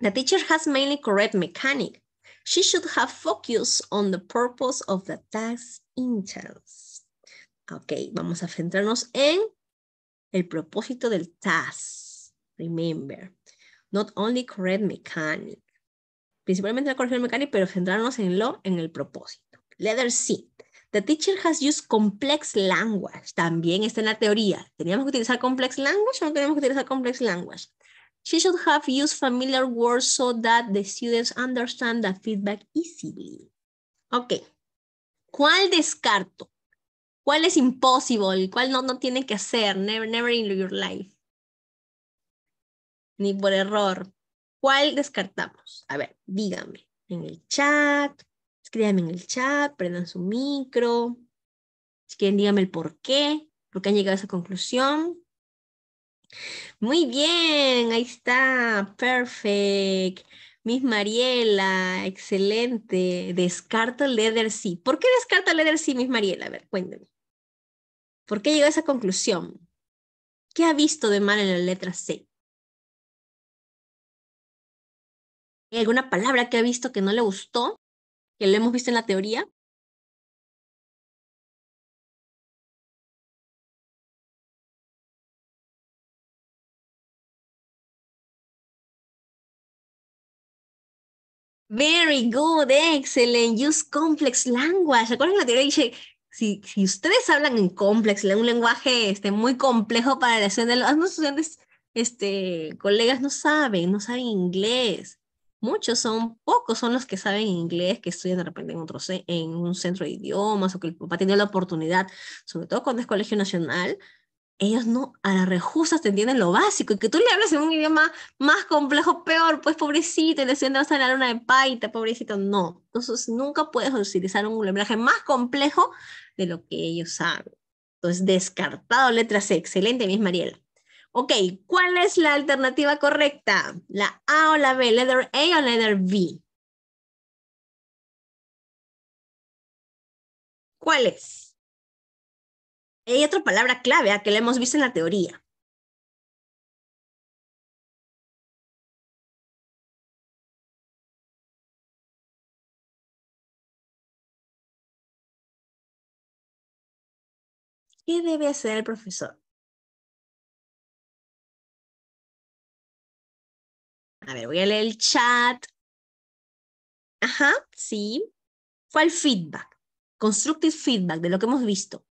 The teacher has mainly correct mechanic. She should have focused on the purpose of the task interns. Ok, vamos a centrarnos en el propósito del task. Remember, not only correct mechanic. Principalmente la corrección mecánica, pero centrarnos en lo, en el propósito. Letter C. The teacher has used complex language. También está en la teoría. ¿Teníamos que utilizar complex language o no teníamos que utilizar complex language? She should have used familiar words so that the students understand the feedback easily. Ok. ¿Cuál descarto? ¿Cuál es impossible? ¿Cuál no, no tiene que hacer? Never, in your life. Ni por error. ¿Cuál descartamos? A ver, díganme en el chat. Escríbanme en el chat, prendan su micro. Si quieren, díganme el por qué, por qué han llegado a esa conclusión. Muy bien, ahí está, perfect. Miss Mariela, excelente. Descarta el leather sí. ¿Por qué descarta el letter sí, Miss Mariela? A ver, cuéntame. ¿Por qué llegó a esa conclusión? ¿Qué ha visto de mal en la letra C? ¿Hay alguna palabra que ha visto que no le gustó? ¿Que lo hemos visto en la teoría? Very good, excellent. Use complex language. ¿Recuerdan la teoría? Dice, si, si ustedes hablan en complex, en un lenguaje este, muy complejo para la de los estudiantes, este, colegas no saben, no saben inglés. Muchos son, pocos son los que saben inglés, que estudian de repente en, otro, en un centro de idiomas o que el papá tiene la oportunidad, sobre todo cuando es colegio nacional, ellos no, a las rejustas, te entienden lo básico y que tú le hables en un idioma más complejo, peor, pues pobrecito, y le vas a la luna de paita, pobrecito, no. Entonces nunca puedes utilizar un lenguaje más complejo de lo que ellos saben. Entonces, descartado letras, C, excelente, Miss Mariela. Ok, ¿cuál es la alternativa correcta? ¿La A o la B? ¿Letter A o letter B? ¿Cuál es? Hay otra palabra clave a ¿ah? que le hemos visto en la teoría. ¿Qué debe hacer el profesor? A ver, voy a leer el chat. Ajá, sí. ¿Cuál feedback? Constructive feedback de lo que hemos visto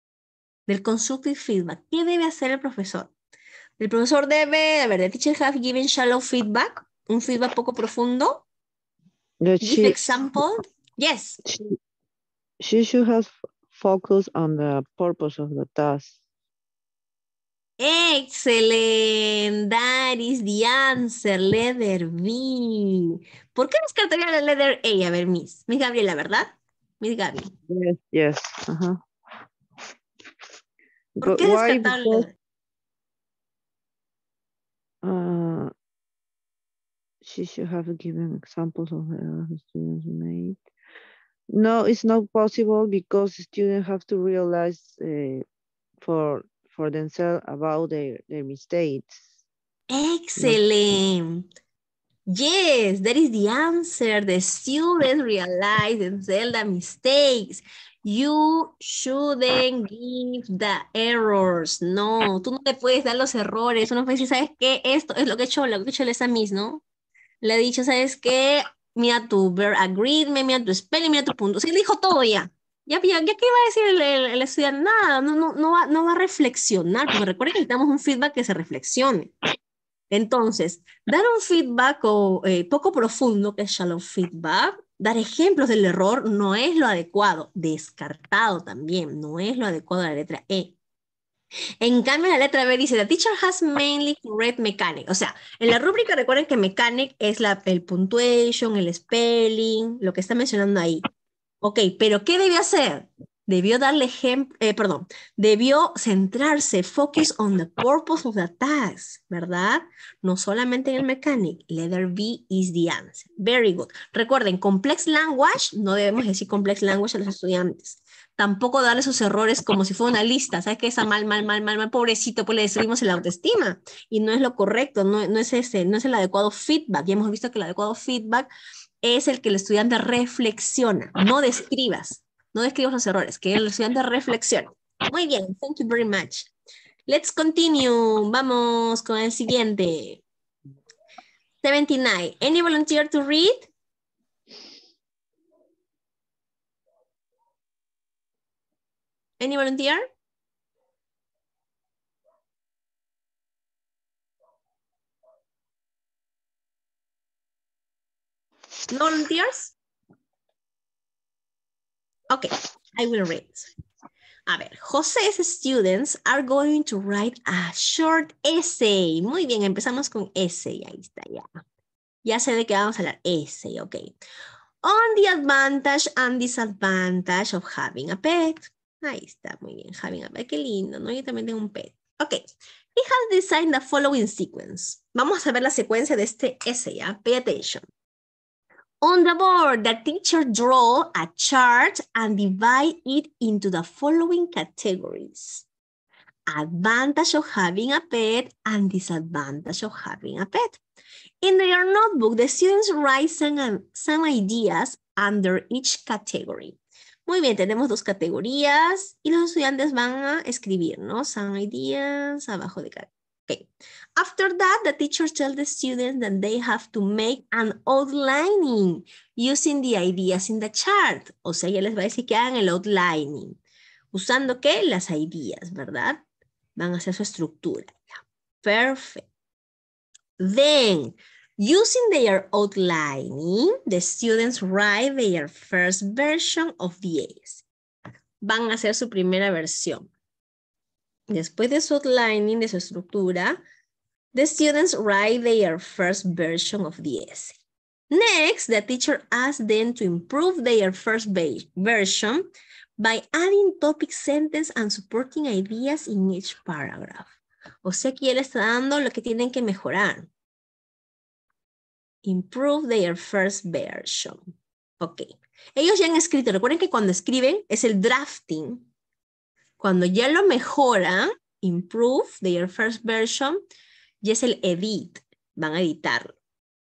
del constructive feedback. ¿Qué debe hacer el profesor? El profesor debe, a ver, the teacher have given shallow feedback, un feedback poco profundo. The example, yes. She, she should have focused on the purpose of the task. Excellent, that is the answer, letter B. ¿Por qué descartaría la letter A? A ver, Miss, Miss Gabriela, ¿verdad? Miss Gabriela. Yes, yes. ¿Por qué descartarla? Uh, she should have given examples of errors students made. No, it's not possible because students have to realize uh, for for themselves about their, their mistakes. Excellent. Yes, that is the answer. The students realize themselves the mistakes. You shouldn't give the errors. No, tú no te puedes dar los errores. Uno puede decir, ¿sabes qué? Esto es lo que he hecho, lo que he hecho esa Miss, ¿no? Le he dicho, ¿sabes qué? Mira tu agreed agreement, mira tu spelling, mira tu punto. Sí, le dijo todo ya. Ya, ya, qué iba a decir el, estudiante? Nada, no, no, no, va, no va a reflexionar, porque recuerden que necesitamos un feedback que se reflexione. Entonces, dar un feedback eh, poco profundo, que es shallow feedback, dar ejemplos del error no es lo adecuado, descartado también, no es lo adecuado la letra E. En cambio, la letra B dice, the teacher has mainly correct mechanic. O sea, en la rúbrica recuerden que mechanic es la, el puntuation, el spelling, lo que está mencionando ahí. Ok, pero ¿qué debe hacer? Debió darle ejemplo, eh, perdón, debió centrarse, focus on the purpose of the task, ¿verdad? No solamente en el mechanic. Letter B is the answer. Very good. Recuerden, complex language, no debemos decir complex language a los estudiantes. Tampoco darle sus errores como si fuera una lista. ¿Sabes qué? Esa mal, mal, mal, mal, mal, pobrecito, pues le destruimos la autoestima. Y no es lo correcto, no, no es ese, no es el adecuado feedback. Ya hemos visto que el adecuado feedback es el que el estudiante reflexiona, no describas. No escribas los errores, que el estudiante reflexión. Muy bien, thank you very much. Let's continue. Vamos con el siguiente. 79. Any volunteer to read? Any volunteer? No volunteers? Okay, I will read. A ver, José's students are going to write a short essay. Muy bien, empezamos con essay. Ahí está, ya. Ya sé de qué vamos a hablar. Essay, ok. On the advantage and disadvantage of having a pet. Ahí está, muy bien. Having a pet, qué lindo, ¿no? Yo también tengo un pet. Ok. He has designed the following sequence. Vamos a ver la secuencia de este essay, ¿ya? ¿ah? Pay attention. On the board, the teacher draw a chart and divide it into the following categories. Advantage of having a pet and disadvantage of having a pet. In their notebook, the students write some, ideas under each category. Muy bien, tenemos dos categorías y los estudiantes van a escribir, ¿no? Some ideas abajo de cada Okay. After that, the teacher tells the students that they have to make an outlining using the ideas in the chart. O sea, ella les va a decir que hagan el outlining. ¿Usando qué? Las ideas, ¿verdad? Van a hacer su estructura. Perfect. Then, using their outlining, the students write their first version of the A's. Van a hacer su primera versión. Después de su outlining, de su estructura, the students write their first version of the essay. Next, the teacher asks them to improve their first version by adding topic sentence and supporting ideas in each paragraph. O sea aquí él está dando lo que tienen que mejorar. Improve their first version. Ok. Ellos ya han escrito. Recuerden que cuando escriben es el drafting cuando ya lo mejoran, improve their first version, ya es el edit, van a editarlo,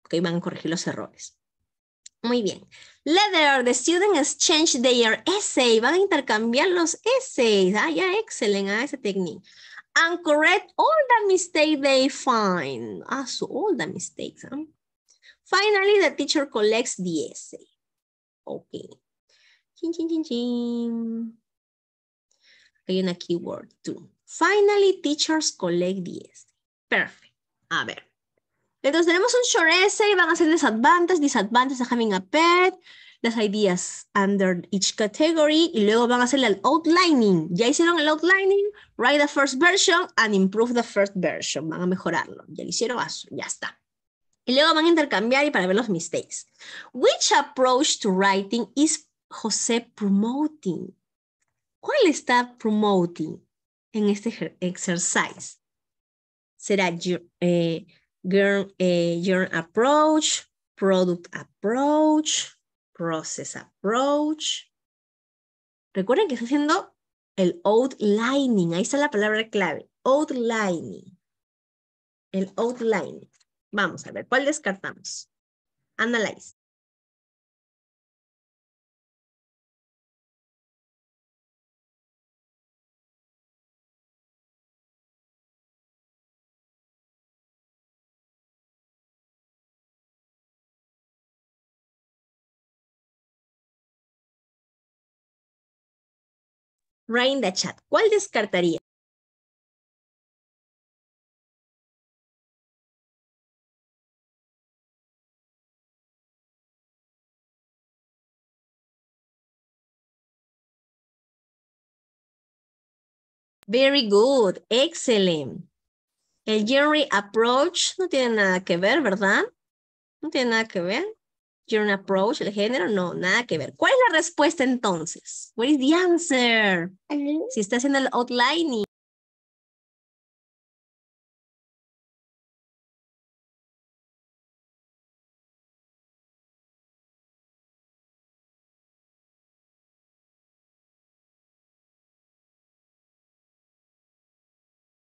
¿ok? Van a corregir los errores. Muy bien. Letter, the student exchange their essay. Van a intercambiar los essays. Ah, ya, excelente ah, esa técnica. And correct all the mistakes they find. Ah, so all the mistakes. Ah. Finally, the teacher collects the essay. Okay. Ching, ching, ching, ching. Hay una keyword, to. Finally, teachers collect the Perfect. A ver. Entonces tenemos un short essay, van a hacer disadvantages, disadvantages of having a pet, las ideas under each category, y luego van a hacer el outlining. Ya hicieron el outlining, write the first version and improve the first version. Van a mejorarlo. Ya lo hicieron, ya está. Y luego van a intercambiar y para ver los mistakes. Which approach to writing is José promoting? ¿Cuál está promoting en este exercise? ¿Será eh, eh, your, approach, product approach, process approach? Recuerden que está haciendo el outlining. Ahí está la palabra clave. Outlining. El outlining. Vamos a ver, ¿cuál descartamos? Analyze. Rain Chat, ¿cuál descartaría? Very good, excellent. El Jerry approach no tiene nada que ver, ¿verdad? No tiene nada que ver un Approach, el género, no, nada que ver. ¿Cuál es la respuesta entonces? What is the answer? Si estás en el outlining.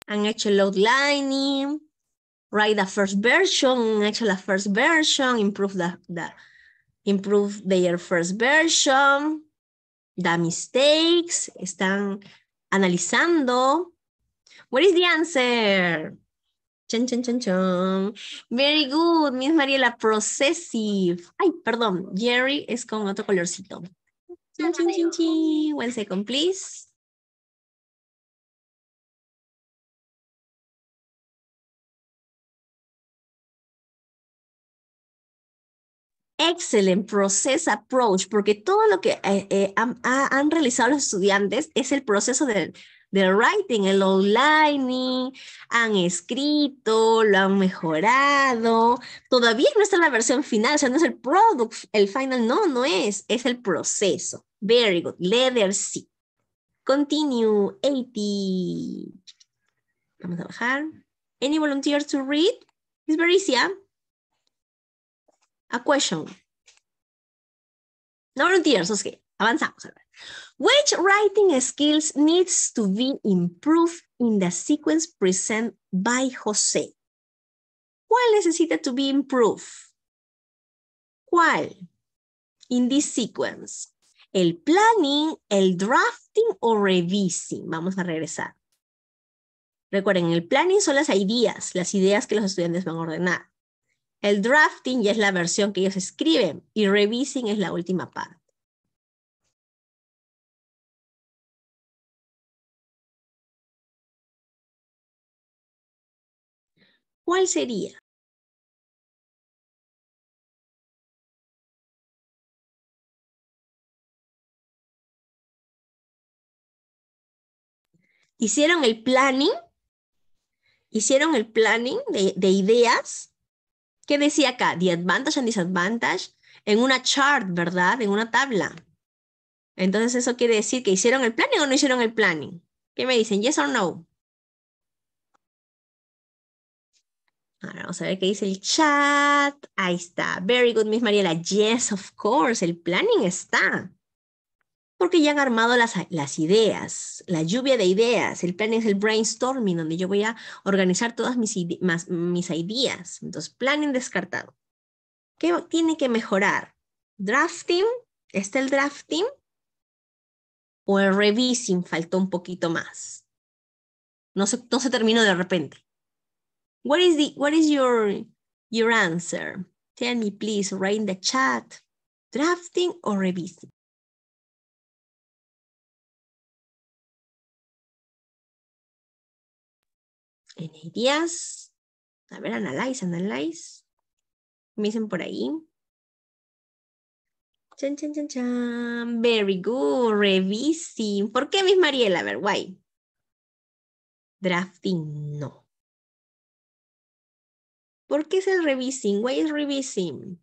Han hecho el outlining, write the first version, actually la first version, improve the, improve their first version, the mistakes, están analizando. What is the answer? chon, Very good, Miss Mariela, processive. Ay, perdón, Jerry es con otro colorcito. Chon, One second, please. excellent process approach, porque todo lo que eh, eh, han, realizado los estudiantes es el proceso del, writing, el online, han escrito, lo han mejorado, todavía no está la versión final, o sea, no es el product, el final, no, no es, es el proceso. Very good, letter C. Continue, 80. Vamos a bajar. Any volunteers to read? es very a question. no, entiendo. ok. avanzamos. Which writing skills needs to be improved in the sequence present by José? ¿Cuál necesita to be improved? ¿Cuál? In this sequence. ¿El planning, el drafting o revising? Vamos a regresar. Recuerden, el planning son las ideas, las ideas que los estudiantes van a ordenar. El drafting ya es la versión que ellos escriben y revising es la última parte. ¿Cuál sería? Hicieron el planning, hicieron el planning de, de ideas, ¿Qué decía acá? The advantage and disadvantage en una chart, ¿verdad? En una tabla. Entonces eso quiere decir que hicieron el planning o no hicieron el planning. ¿Qué me dicen? Yes or no. Ahora vamos a ver qué dice el chat. Ahí está. Very good, Miss Mariela. Yes, of course. El planning está porque ya han armado las, ideas, la lluvia de ideas. El plan es el brainstorming, donde yo voy a organizar todas mis, ideas. Entonces, planning descartado. ¿Qué tiene que mejorar? Drafting, ¿está el drafting? O el revising faltó un poquito más. No se, terminó de repente. What is, what is your, your answer? Tell me, please, write in the chat. Drafting o revising. en ideas. A ver, analyze, analyze. Me dicen por ahí. Chan, chan, chan, chan. Very good. Revising. ¿Por qué, Miss Mariela? A ver, why? Drafting, no. ¿Por qué es el revising? Why is revising?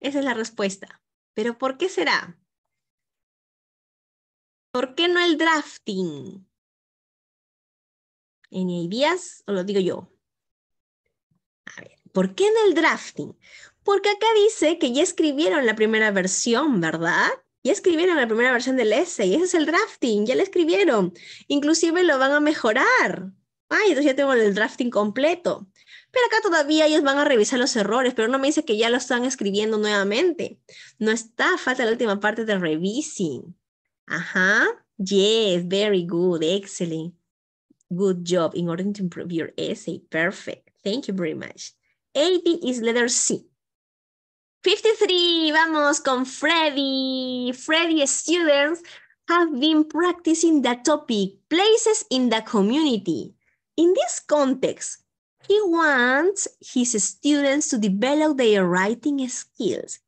Esa es la respuesta. Pero ¿por qué será? ¿Por qué no el drafting? en ideas o lo digo yo? A ver, ¿por qué en el drafting? Porque acá dice que ya escribieron la primera versión, ¿verdad? Ya escribieron la primera versión del Y ese es el drafting, ya lo escribieron. Inclusive lo van a mejorar. Ay, entonces ya tengo el drafting completo. Pero acá todavía ellos van a revisar los errores, pero no me dice que ya lo están escribiendo nuevamente. No está, falta la última parte de revising. Ajá. Yes, very good, excellent. Good job. In order to improve your essay. Perfect. Thank you very much. 80 is letter C. 53, vamos con Freddy. Freddy students have been practicing the topic places in the community. In this context, he wants his students to develop their writing skills.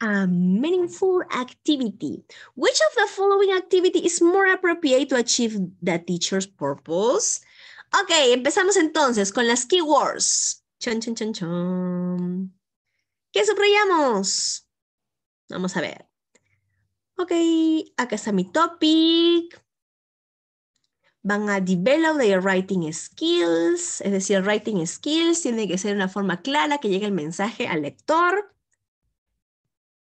a meaningful activity. Which of the following activity is more appropriate to achieve the teacher's purpose? Ok, empezamos entonces con las keywords. Chon, chon, chon, chon. ¿Qué subrayamos? Vamos a ver. Ok, acá está mi topic. Van a develop their writing skills, es decir, writing skills tiene que ser una forma clara que llegue el mensaje al lector.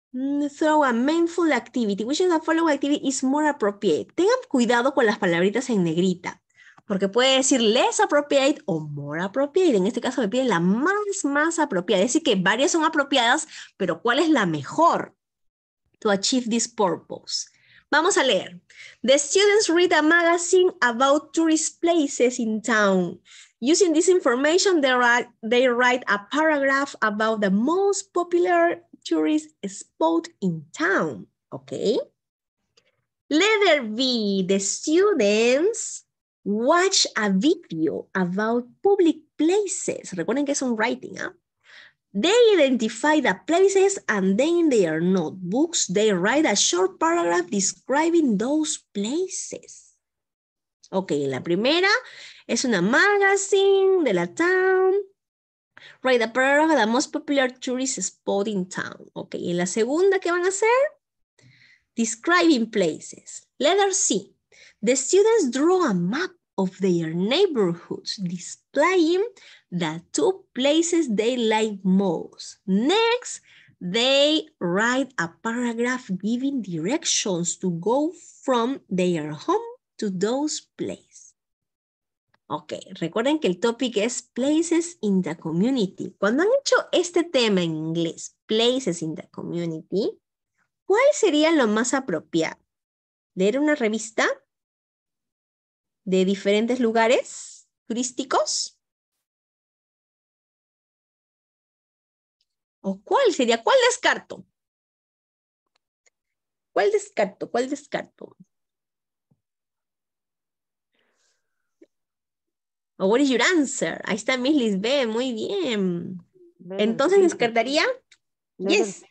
Throw mm, a mindful activity, which is a follow-up activity, is more appropriate. Tengan cuidado con las palabritas en negrita, porque puede decir less appropriate o more appropriate. En este caso me piden la más, más apropiada. Es decir, que varias son apropiadas, pero ¿cuál es la mejor? To achieve this purpose. Vamos a leer. The students read a magazine about tourist places in town. Using this information, they write a paragraph about the most popular tourist spot in town. Okay. Letter be the students watch a video about public places. Recuerden que es un writing, ¿ah? They identify the places and then in their notebooks, they write a short paragraph describing those places. Ok, la primera es una magazine de la town. Right, Prague, the most popular tourist spot in town. Ok, y la segunda que van a hacer, describing places. Letter C, the students draw a map of their neighborhoods, displaying the two places they like most. Next, they write a paragraph giving directions to go from their home to those places. Ok, recuerden que el topic es Places in the Community. Cuando han hecho este tema en inglés, Places in the Community, ¿cuál sería lo más apropiado? ¿Leer una revista de diferentes lugares turísticos? ¿O cuál sería? ¿Cuál descarto? ¿Cuál descarto? ¿Cuál descarto? O oh, what is your answer? Ahí está Miss Lisbeth, muy bien. Entonces descartaría. Yes.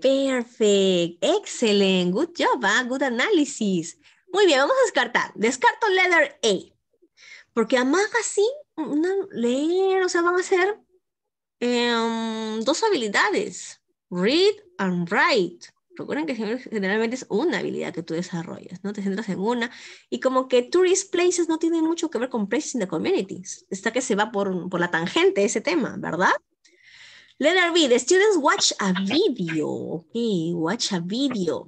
Perfect. Excellent. Good job. Ah, good analysis. Muy bien, vamos a descartar. Descarto letter A. Porque más así, mm, leer, o sea, van a ser em, dos habilidades. Read and write. Recuerden que generalmente es una habilidad que tú desarrollas, ¿no? Te centras en una. Y como que tourist places no tienen mucho que ver con places in the communities. Está que se va por, la tangente ese tema, ¿verdad? Letter B, the students watch a video. Okay, watch a video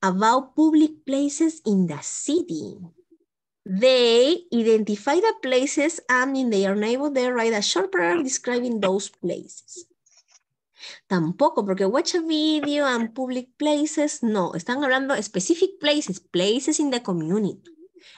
about public places in the city. They identify the places and in their neighborhood they write a short paragraph describing those places. Tampoco, porque watch a video and public places, no, están hablando specific places, places in the community.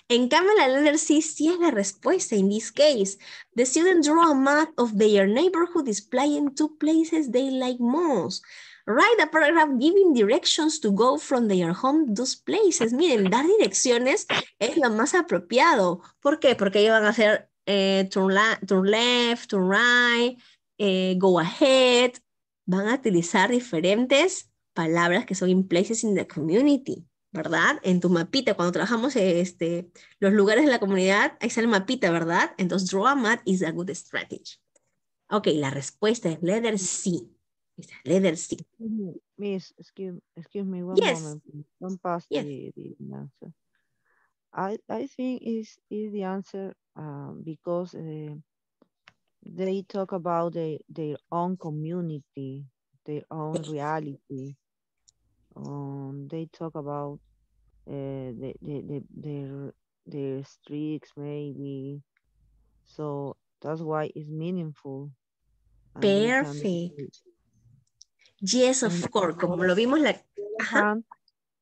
En cambio, la letter C sí es la respuesta. In this case, the student draw a map of their neighborhood displaying two places they like most. Write a paragraph giving directions to go from their home to those places. Miren, dar direcciones es lo más apropiado. ¿Por qué? Porque ellos van a hacer eh, turn, left, turn right, eh, go ahead, van a utilizar diferentes palabras que son in places in the community, ¿verdad? En tu mapita, cuando trabajamos este, los lugares de la comunidad, ahí sale mapita, ¿verdad? Entonces, draw a map is a good strategy. Ok, la respuesta es letter C. Letter C. Miss, excuse, excuse me one moment. Don't pass the, answer. I, think is the answer um, because eh, they talk about the, their own community, their own reality. Um, they talk about uh, the, the, the, their, their streaks maybe. So that's why it's meaningful. Perfect. Yes, of course. Como lo vimos la.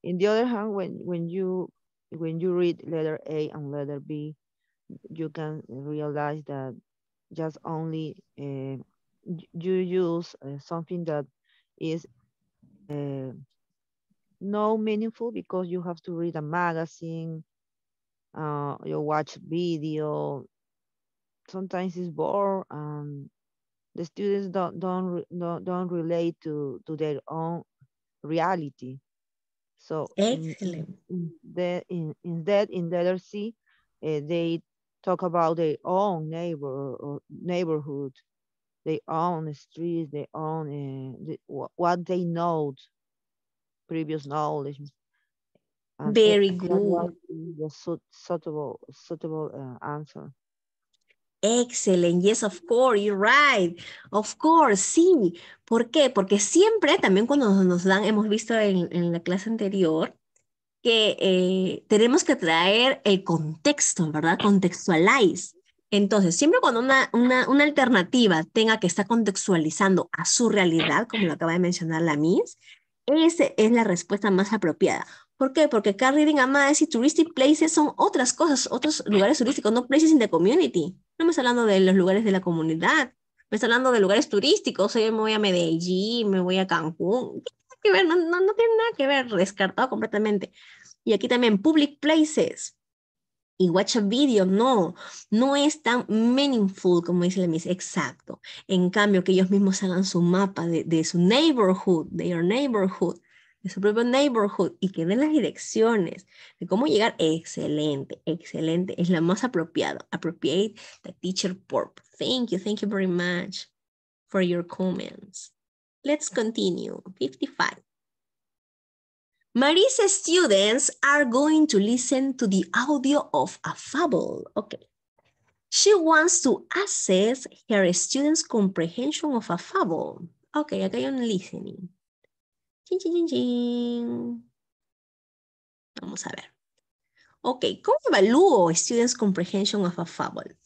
In the other hand, when when you when you read letter A and letter B, you can realize that just only uh, you use uh, something that is uh, no meaningful because you have to read a magazine, uh, you watch video. Sometimes it's bored. Um, the students don't don't don't, don't relate to to their own reality. So excellent. In, in in, in that in the other sea, uh, they talk about their own neighbor neighborhood, uh, their own streets, their own uh, what they know, previous knowledge. Very good. The suitable suitable uh, answer. Excellent, yes, of course, you're right, of course, sí. ¿Por qué? Porque siempre, también cuando nos dan, hemos visto en la clase anterior, que eh, tenemos que traer el contexto, ¿verdad? Contextualize. Entonces, siempre cuando una, una, una, alternativa tenga que estar contextualizando a su realidad, como lo acaba de mencionar la Miss, esa es la respuesta más apropiada. ¿Por qué? Porque car reading y touristic places son otras cosas, otros lugares turísticos, no places in the community. No me está hablando de los lugares de la comunidad, me está hablando de lugares turísticos. yo me voy a Medellín, me voy a Cancún que ver, no, no, tiene nada que ver, descartado completamente. Y aquí también, public places, y watch a video, no, no es tan meaningful como dice la Miss, exacto. En cambio, que ellos mismos hagan su mapa de, su neighborhood, de your neighborhood, de su propio neighborhood y que den las direcciones de cómo llegar, excelente, excelente, es la más apropiado. Appropriate the teacher purpose. Thank you, thank you very much for your comments. Let's continue. 55. Marie's students are going to listen to the audio of a fable. Okay. She wants to assess her students' comprehension of a fable. Okay, acá hay un listening. Chin, chin, chin, Vamos a ver. Ok, ¿cómo evalúo students' comprehension of a fable?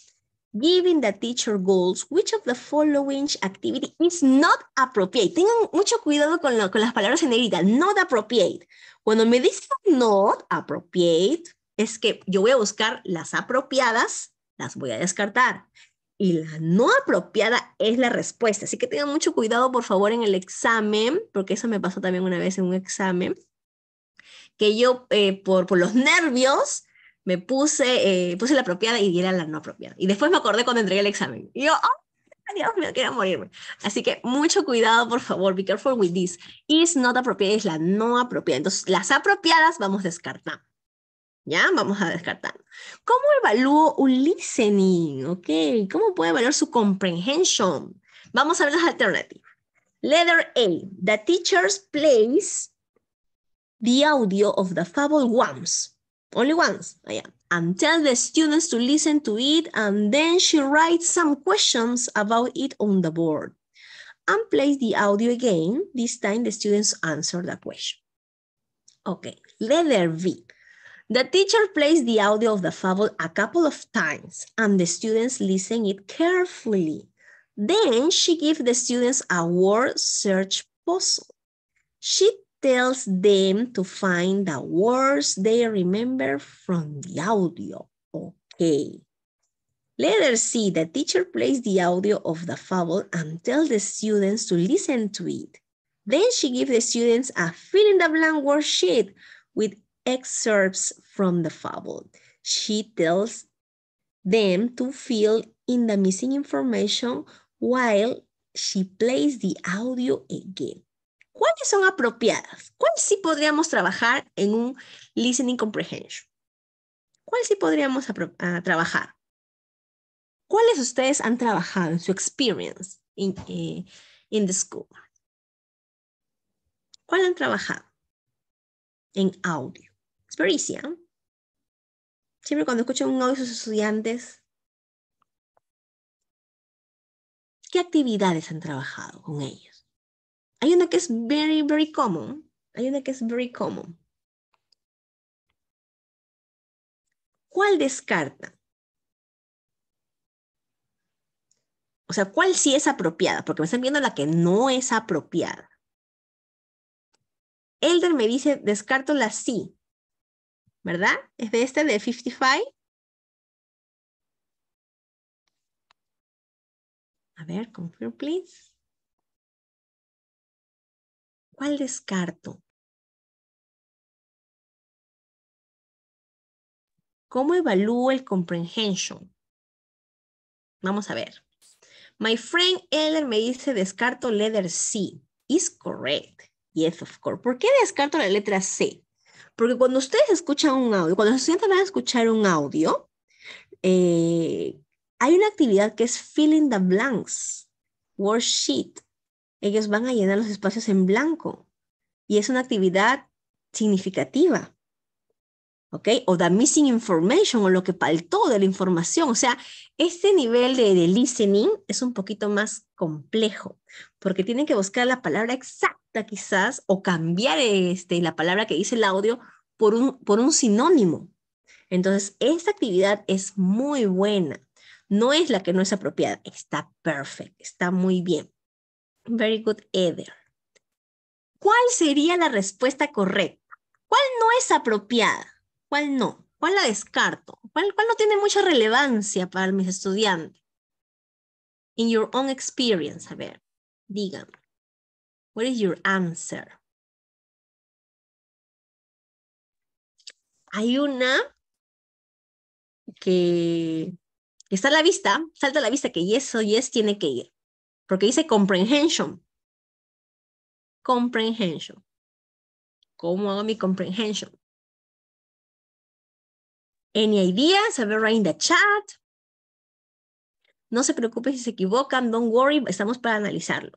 giving the teacher goals, which of the following activity is not appropriate? Tengan mucho cuidado con, lo, con las palabras en negrita, not appropriate. Cuando me dicen not appropriate, es que yo voy a buscar las apropiadas, las voy a descartar. Y la no apropiada es la respuesta. Así que tengan mucho cuidado, por favor, en el examen, porque eso me pasó también una vez en un examen, que yo eh, por, por los nervios me puse, eh, puse la apropiada y diera la no apropiada. Y después me acordé cuando entregué el examen. Y yo, oh, Dios mío, quiero morirme. Así que mucho cuidado, por favor, be careful with this. Is not apropiada es la no apropiada. Entonces, las apropiadas vamos a descartar. ¿Ya? Vamos a descartar. ¿Cómo evalúo un listening? ¿Ok? ¿Cómo puede evaluar su comprehension? Vamos a ver las alternativas. Letter A. The teacher plays the audio of the fable once. only once, oh, yeah. And tell the students to listen to it and then she writes some questions about it on the board. And plays the audio again. This time the students answer the question. Okay, letter V. The teacher plays the audio of the fable a couple of times and the students listen it carefully. Then she gives the students a word search puzzle. She tells them to find the words they remember from the audio. Okay. Let us see. the teacher plays the audio of the fable and tells the students to listen to it. Then she gives the students a fill-in-the-blank worksheet with excerpts from the fable. She tells them to fill in the missing information while she plays the audio again. ¿Cuáles son apropiadas? ¿Cuáles sí podríamos trabajar en un listening comprehension? ¿Cuál sí podríamos ah, trabajar? ¿Cuáles ustedes han trabajado en su experience in, eh, the school? ¿Cuál han trabajado? En audio. Experiencia. ¿ah? Siempre cuando escucho un audio de sus estudiantes, ¿qué actividades han trabajado con ellos? Hay una que es very, very common. Hay una que es very common. ¿Cuál descarta? O sea, ¿cuál sí es apropiada? Porque me están viendo la que no es apropiada. Elder me dice, descarto la sí. ¿Verdad? ¿Es de este, de 55? A ver, confirm, please. ¿Cuál descarto? ¿Cómo evalúo el comprehension? Vamos a ver. My friend Eller me dice descarto letter C. Is correct. Yes, of course. ¿Por qué descarto la letra C? Porque cuando ustedes escuchan un audio, cuando los estudiantes van a escuchar un audio, eh, hay una actividad que es filling the blanks, worksheet ellos van a llenar los espacios en blanco. Y es una actividad significativa. ¿Ok? O the missing information, o lo que faltó de la información. O sea, este nivel de, listening es un poquito más complejo, porque tienen que buscar la palabra exacta quizás, o cambiar este, la palabra que dice el audio por un, por un sinónimo. Entonces, esta actividad es muy buena. No es la que no es apropiada, está perfecta, está muy bien. Very good, Eder. ¿Cuál sería la respuesta correcta? ¿Cuál no es apropiada? ¿Cuál no? ¿Cuál la descarto? ¿Cuál, no tiene mucha relevancia para mis estudiantes? In your own experience, a ver, díganme. What is your answer? Hay una que está a la vista, salta a la vista que yes o yes tiene que ir. Porque dice comprehension. Comprehension. ¿Cómo hago mi comprehension? Any ideas? ver, right in the chat. No se preocupen si se equivocan. Don't worry. Estamos para analizarlo.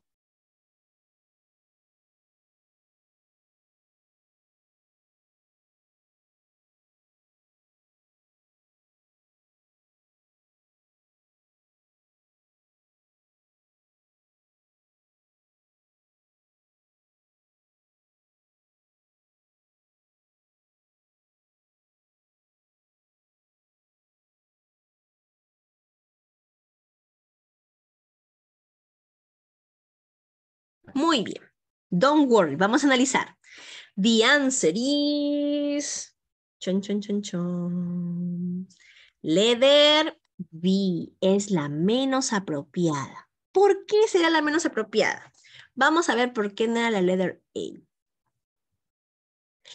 Muy bien. Don't worry, vamos a analizar. The answer is. Chon, chon, chon, chon. Letter B es la menos apropiada. ¿Por qué será la menos apropiada? Vamos a ver por qué no era la letter A.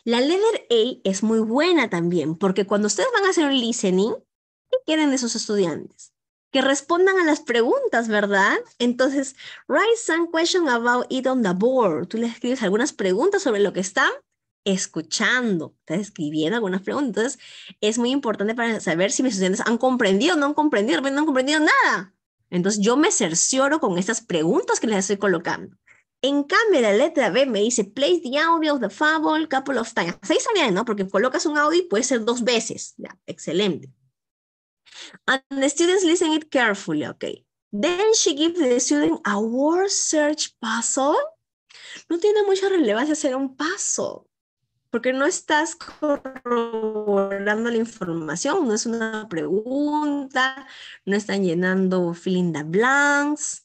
La letter A es muy buena también, porque cuando ustedes van a hacer un listening, ¿qué quieren de sus estudiantes? que respondan a las preguntas, ¿verdad? Entonces, write some question about it on the board. Tú le escribes algunas preguntas sobre lo que están escuchando, estás escribiendo algunas preguntas. Entonces, es muy importante para saber si mis estudiantes han comprendido o no han comprendido, no han comprendido nada. Entonces, yo me cercioro con estas preguntas que les estoy colocando. En cambio, la letra B me dice, place the audio of the fable couple of times. Ahí está ¿no? Porque colocas un audio y puede ser dos veces. Ya, excelente. And the students listen it carefully, okay. Then she gives the student a word search puzzle. No tiene mucha relevancia hacer un paso, porque no estás corroborando la información, no es una pregunta, no están llenando filling the blanks.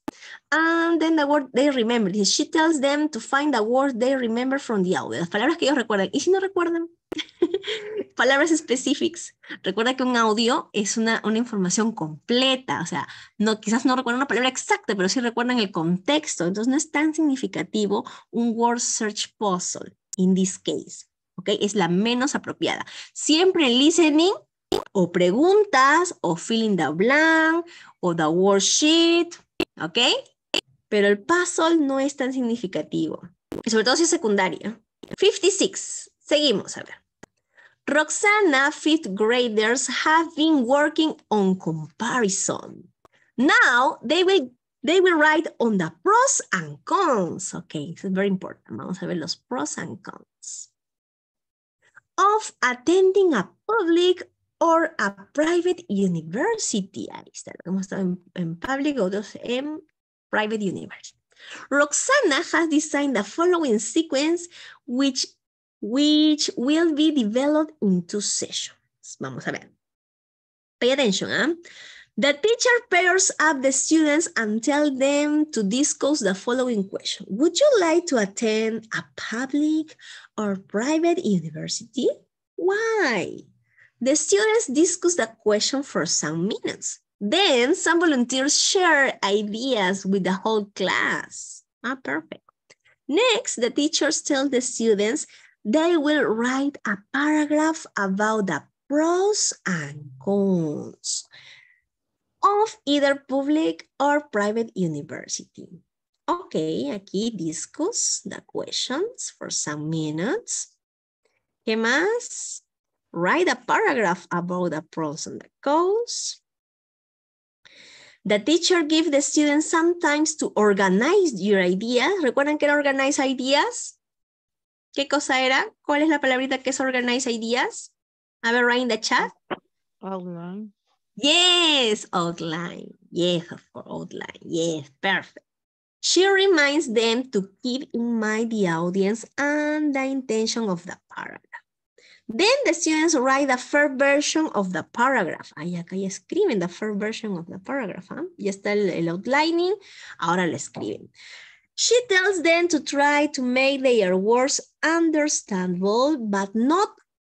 And then the word they remember. She tells them to find the word they remember from the audio. Las palabras que ellos recuerdan. ¿Y si no recuerdan? Palabras específicas. Recuerda que un audio es una, una, información completa, o sea, no, quizás no recuerdan una palabra exacta, pero sí recuerdan el contexto. Entonces no es tan significativo un word search puzzle in this case, ¿ok? Es la menos apropiada. Siempre listening o preguntas o filling the blank o the worksheet, ¿ok? Pero el puzzle no es tan significativo, sobre todo si es secundaria. 56. Seguimos a ver. Roxana fifth graders have been working on comparison. Now they will they will write on the pros and cons. Okay, it's very important. Vamos a ver los pros and cons. Of attending a public or a private university. Ahí está, hemos estado en, public, otros en private university. Roxana has designed the following sequence, which which will be developed in two sessions. Vamos a ver. Pay attention, ¿ah? The teacher pairs up the students and tell them to discuss the following question. Would you like to attend a public or private university? Why? The students discuss the question for some minutes. Then some volunteers share ideas with the whole class. Ah, perfect. Next, the teachers tell the students they will write a paragraph about the pros and cons of either public or private university. Okay, aquí discuss the questions for some minutes. ¿Qué más? Write a paragraph about the pros and the cons. The teacher gives the students sometimes to organize your ideas. ¿Recuerdan que era organize ideas? ¿Qué cosa era? ¿Cuál es la palabrita que es organize ideas? A ver, right in the chat. Outline. Yes, outline. Yes, for outline. Yes, perfect. She reminds them to keep in mind the audience and the intention of the paragraph. Then the students write the first version of the paragraph. Ahí acá ya escriben the first version of the paragraph. ¿ah? Ya está el, el, outlining, ahora lo escriben. She tells them to try to make their words understandable, but not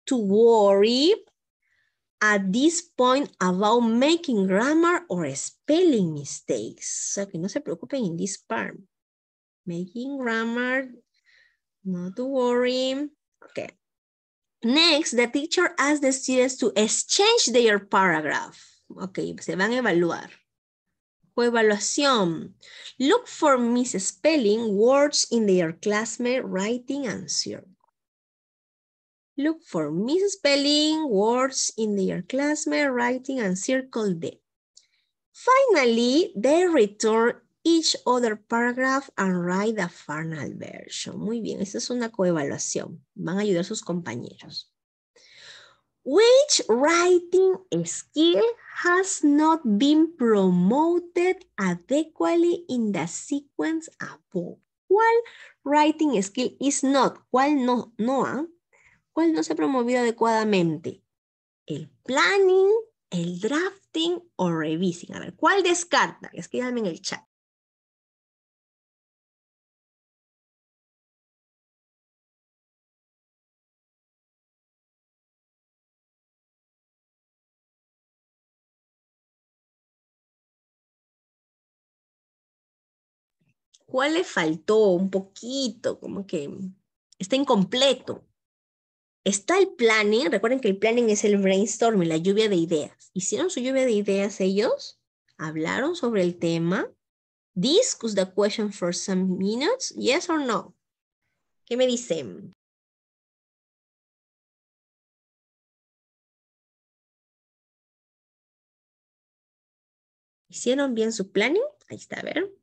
to worry at this point about making grammar or spelling mistakes. Okay, so, no se preocupen en this part. Making grammar, not to worry. Okay. Next, the teacher asks the students to exchange their paragraph. Ok, se van a evaluar. Co-evaluación. Look for misspelling words in their classmate writing and circle. Look for misspelling words in their classmate writing and circle D. Finally, they return each other paragraph and write the final version. Muy bien, esta es una coevaluación. Van a ayudar a sus compañeros. Which writing skill has not been promoted adequately in the sequence above? ¿Cuál writing skill is not? ¿Cuál no? no ah? ¿Cuál no se ha promovido adecuadamente? ¿El planning, el drafting o revising? A ver, ¿cuál descarta? Escríbanme en el chat. ¿Cuál le faltó un poquito? Como que está incompleto. Está el planning, recuerden que el planning es el brainstorming, la lluvia de ideas. Hicieron su lluvia de ideas ellos, hablaron sobre el tema, discuss the question for some minutes, yes or no. ¿Qué me dicen? ¿Hicieron bien su planning? Ahí está, a ver.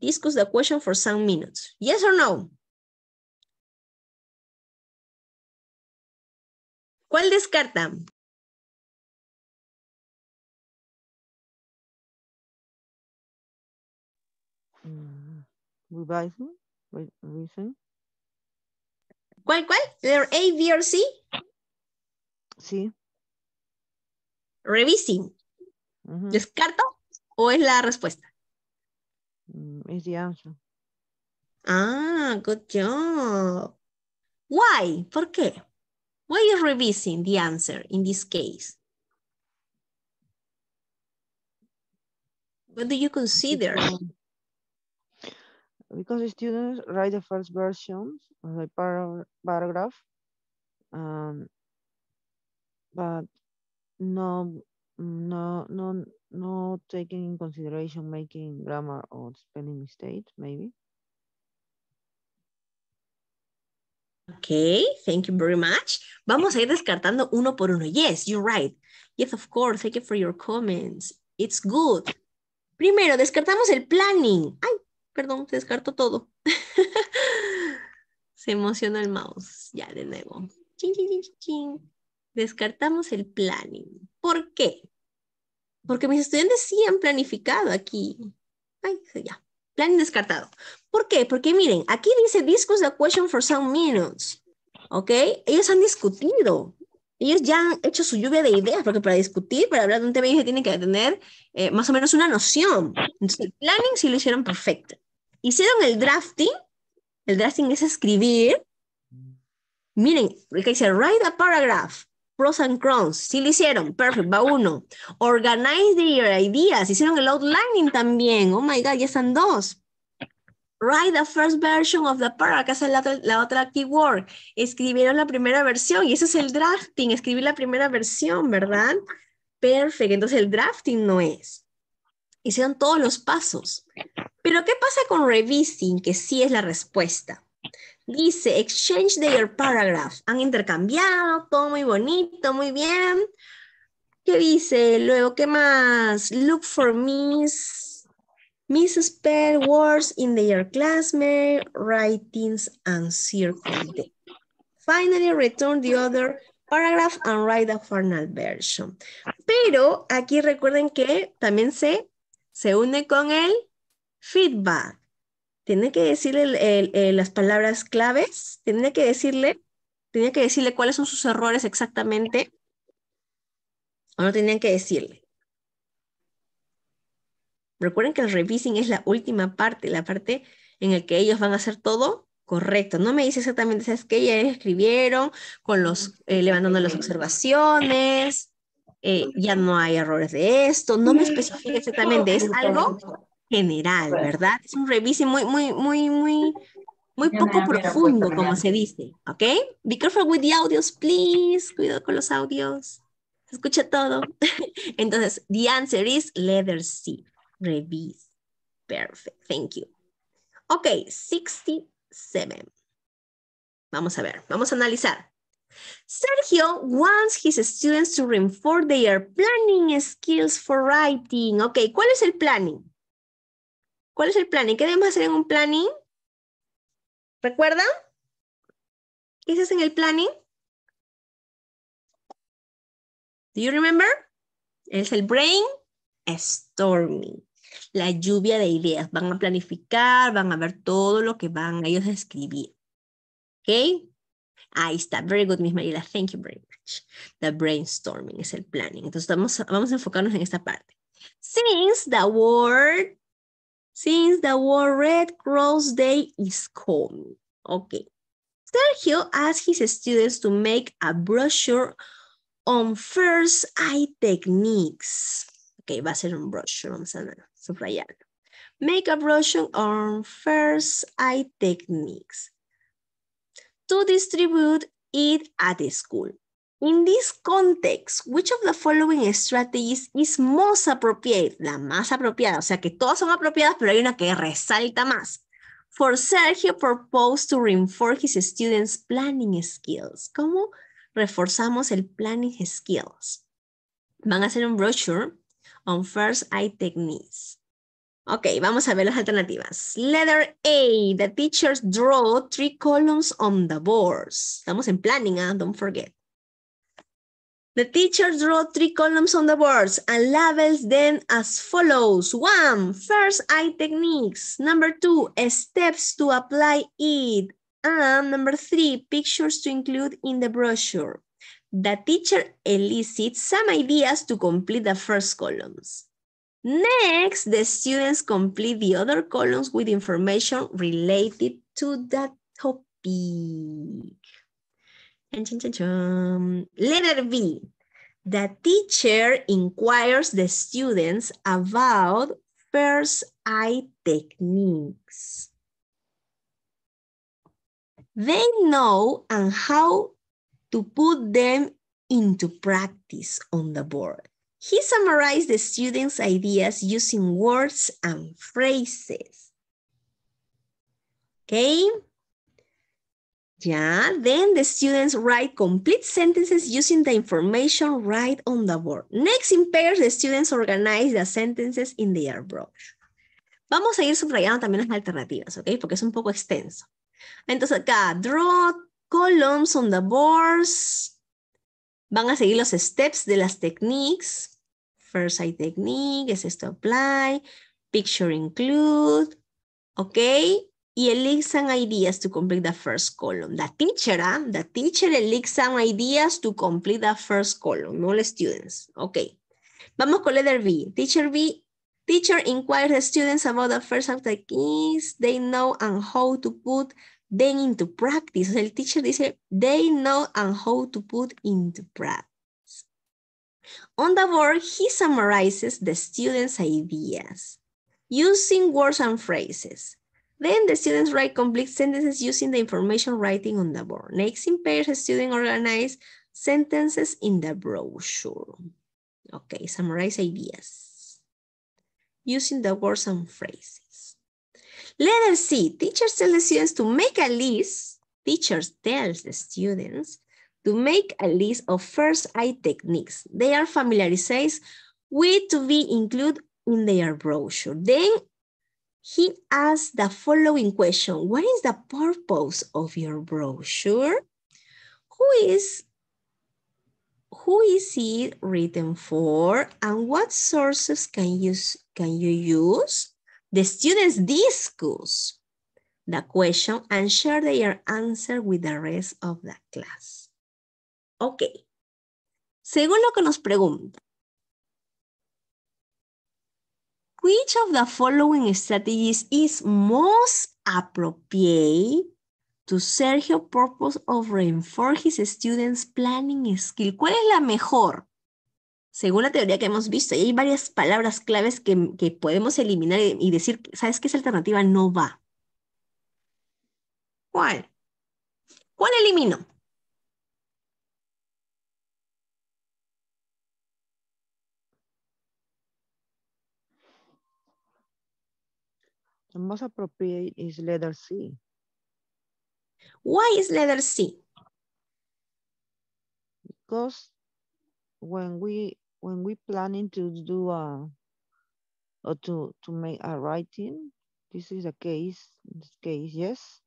Discuss the question for some minutes. Yes or no? ¿Cuál descarta? Mm, cuál? cuál A, B o C? Sí. Revising. ¿Descarto o es la respuesta? is the answer. Ah, good job. Why? ¿Por qué? Why is revising the answer in this case? What do you consider? Because the students write the first version of uh, the par paragraph, um, but no, no, no, no taking in consideration making grammar or spelling mistakes, maybe. Okay, thank you very much. Vamos a ir descartando uno por uno. Yes, you're right. Yes, of course. Thank you for your comments. It's good. Primero, descartamos el planning. Ay, perdón, se descartó todo. se emocionó el mouse. Ya, de nuevo. Descartamos el planning. ¿Por qué? porque mis estudiantes sí han planificado aquí. Ay, ya. Plan descartado. ¿Por qué? Porque miren, aquí dice discuss the question for some minutes. ¿Ok? Ellos han discutido. Ellos ya han hecho su lluvia de ideas, porque para discutir, para hablar de un tema, ellos tienen que tener eh, más o menos una noción. Entonces, el planning sí lo hicieron perfecto. Hicieron el drafting. El drafting es escribir. Miren, que dice, write a paragraph pros and cons, sí lo hicieron, perfect, va uno. Organize your ideas, hicieron el outlining también, oh my god, ya están dos. Write the first version of the paragraph, esa es la, otra keyword. Escribieron la primera versión y eso es el drafting, escribir la primera versión, ¿verdad? Perfecto, entonces el drafting no es. Hicieron todos los pasos. Pero ¿qué pasa con revising, que sí es la respuesta? Dice, exchange their paragraph. Han intercambiado, todo muy bonito, muy bien. ¿Qué dice? Luego, ¿qué más? Look for miss, spell words in their classmate, writings and circle them. Finally, return the other paragraph and write the final version. Pero aquí recuerden que también se, se une con el feedback. Tiene que decirle eh, las palabras claves, tiene que decirle, tenía que decirle cuáles son sus errores exactamente, o no tenían que decirle. Recuerden que el revising es la última parte, la parte en la que ellos van a hacer todo correcto. No me dice exactamente, ¿sabes qué? Ya escribieron, con los, eh, levantando las observaciones, eh, ya no hay errores de esto, no me especifica exactamente, es algo general, ¿verdad? Es un reviso muy, muy, muy, muy, muy poco profundo, como se dice, ¿ok? Be careful with the audios, please. Cuidado con los audios. Se escucha todo. Entonces, the answer is letter C. Revise. Perfect. Thank you. Ok, 67. Vamos a ver, vamos a analizar. Sergio wants his students to reinforce their planning skills for writing. Ok, ¿cuál es el planning? ¿Cuál es el planning? ¿Qué debemos hacer en un planning? ¿Recuerdan? ¿Qué hace en el planning? Do you remember? Es el brainstorming. la lluvia de ideas. Van a planificar, van a ver todo lo que van a ellos a escribir. ¿Ok? Ahí está. Very good, Miss Mariela. Thank you very much. The brainstorming es el planning. Entonces vamos a, vamos a enfocarnos en esta parte. Since the word since the World Red Cross Day is coming. Okay. Sergio asked his students to make a brochure on first eye techniques. Ok, va a ser un brochure, vamos a subrayarlo. Make a brochure on first eye techniques to distribute it at the school. In this context, which of the following strategies is most appropriate? La más apropiada, o sea que todas son apropiadas, pero hay una que resalta más. For Sergio proposed to reinforce his students' planning skills. ¿Cómo reforzamos el planning skills? Van a hacer un brochure on first eye techniques. Ok, vamos a ver las alternativas. Letter A, the teachers draw three columns on the boards. Estamos en planning, ¿ah? don't forget. The teacher wrote three columns on the boards and labels them as follows. One, first eye techniques. Number two, steps to apply it. And number three, pictures to include in the brochure. The teacher elicits some ideas to complete the first columns. Next, the students complete the other columns with information related to that topic. Letter B. The teacher inquires the students about first eye techniques. They know and how to put them into practice on the board. He summarized the students' ideas using words and phrases. Okay, Yeah, then the students write complete sentences using the information right on the board. Next, in pairs, the students organize the sentences in their brochure. Vamos a ir subrayando también las alternativas, ¿ok? Porque es un poco extenso. Entonces acá, draw columns on the boards. Van a seguir los steps de las techniques. First eye technique, es esto apply, picture include, ¿ok? y some ideas to complete the first column. The teacher, huh? Ah, the teacher elicts some ideas to complete the first column, no the students. Okay. Vamos con letter B. Teacher B, teacher inquires the students about the first keys they know and how to put them into practice. The el teacher dice, they know and how to put into practice. On the board, he summarizes the students' ideas using words and phrases. Then the students write complete sentences using the information writing on the board. Next in pairs, the student organize sentences in the brochure. Okay, summarize ideas using the words and phrases. Letter C, teachers tell the students to make a list. Teachers tells the students to make a list of first aid techniques. They are familiarized with to be included in their brochure. Then he asked the following question. What is the purpose of your brochure? Who is, who is it written for and what sources can you, can you use? The students discuss the question and share their answer with the rest of the class. Ok. Según lo que nos pregunta, which of the following strategies is most appropriate to Sergio purpose of reinforce his students planning skill? ¿Cuál es la mejor? Según la teoría que hemos visto, y hay varias palabras claves que, podemos eliminar y, decir, ¿sabes qué? Esa alternativa no va. ¿Cuál? ¿Cuál elimino? The most appropriate is letter C. Why is letter C? Because when we when we planning to do a or to to make a writing, this is a case. This case, yes.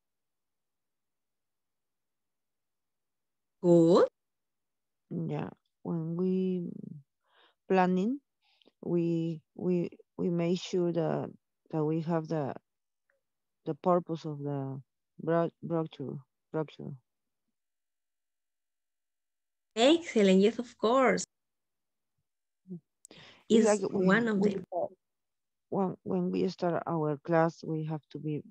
Good. Yeah, when we planning, we we we make sure that that we have the the purpose of the brochure. brochure. Excellent, yes, of course. Is like one of the... When, when we start our class, we have to be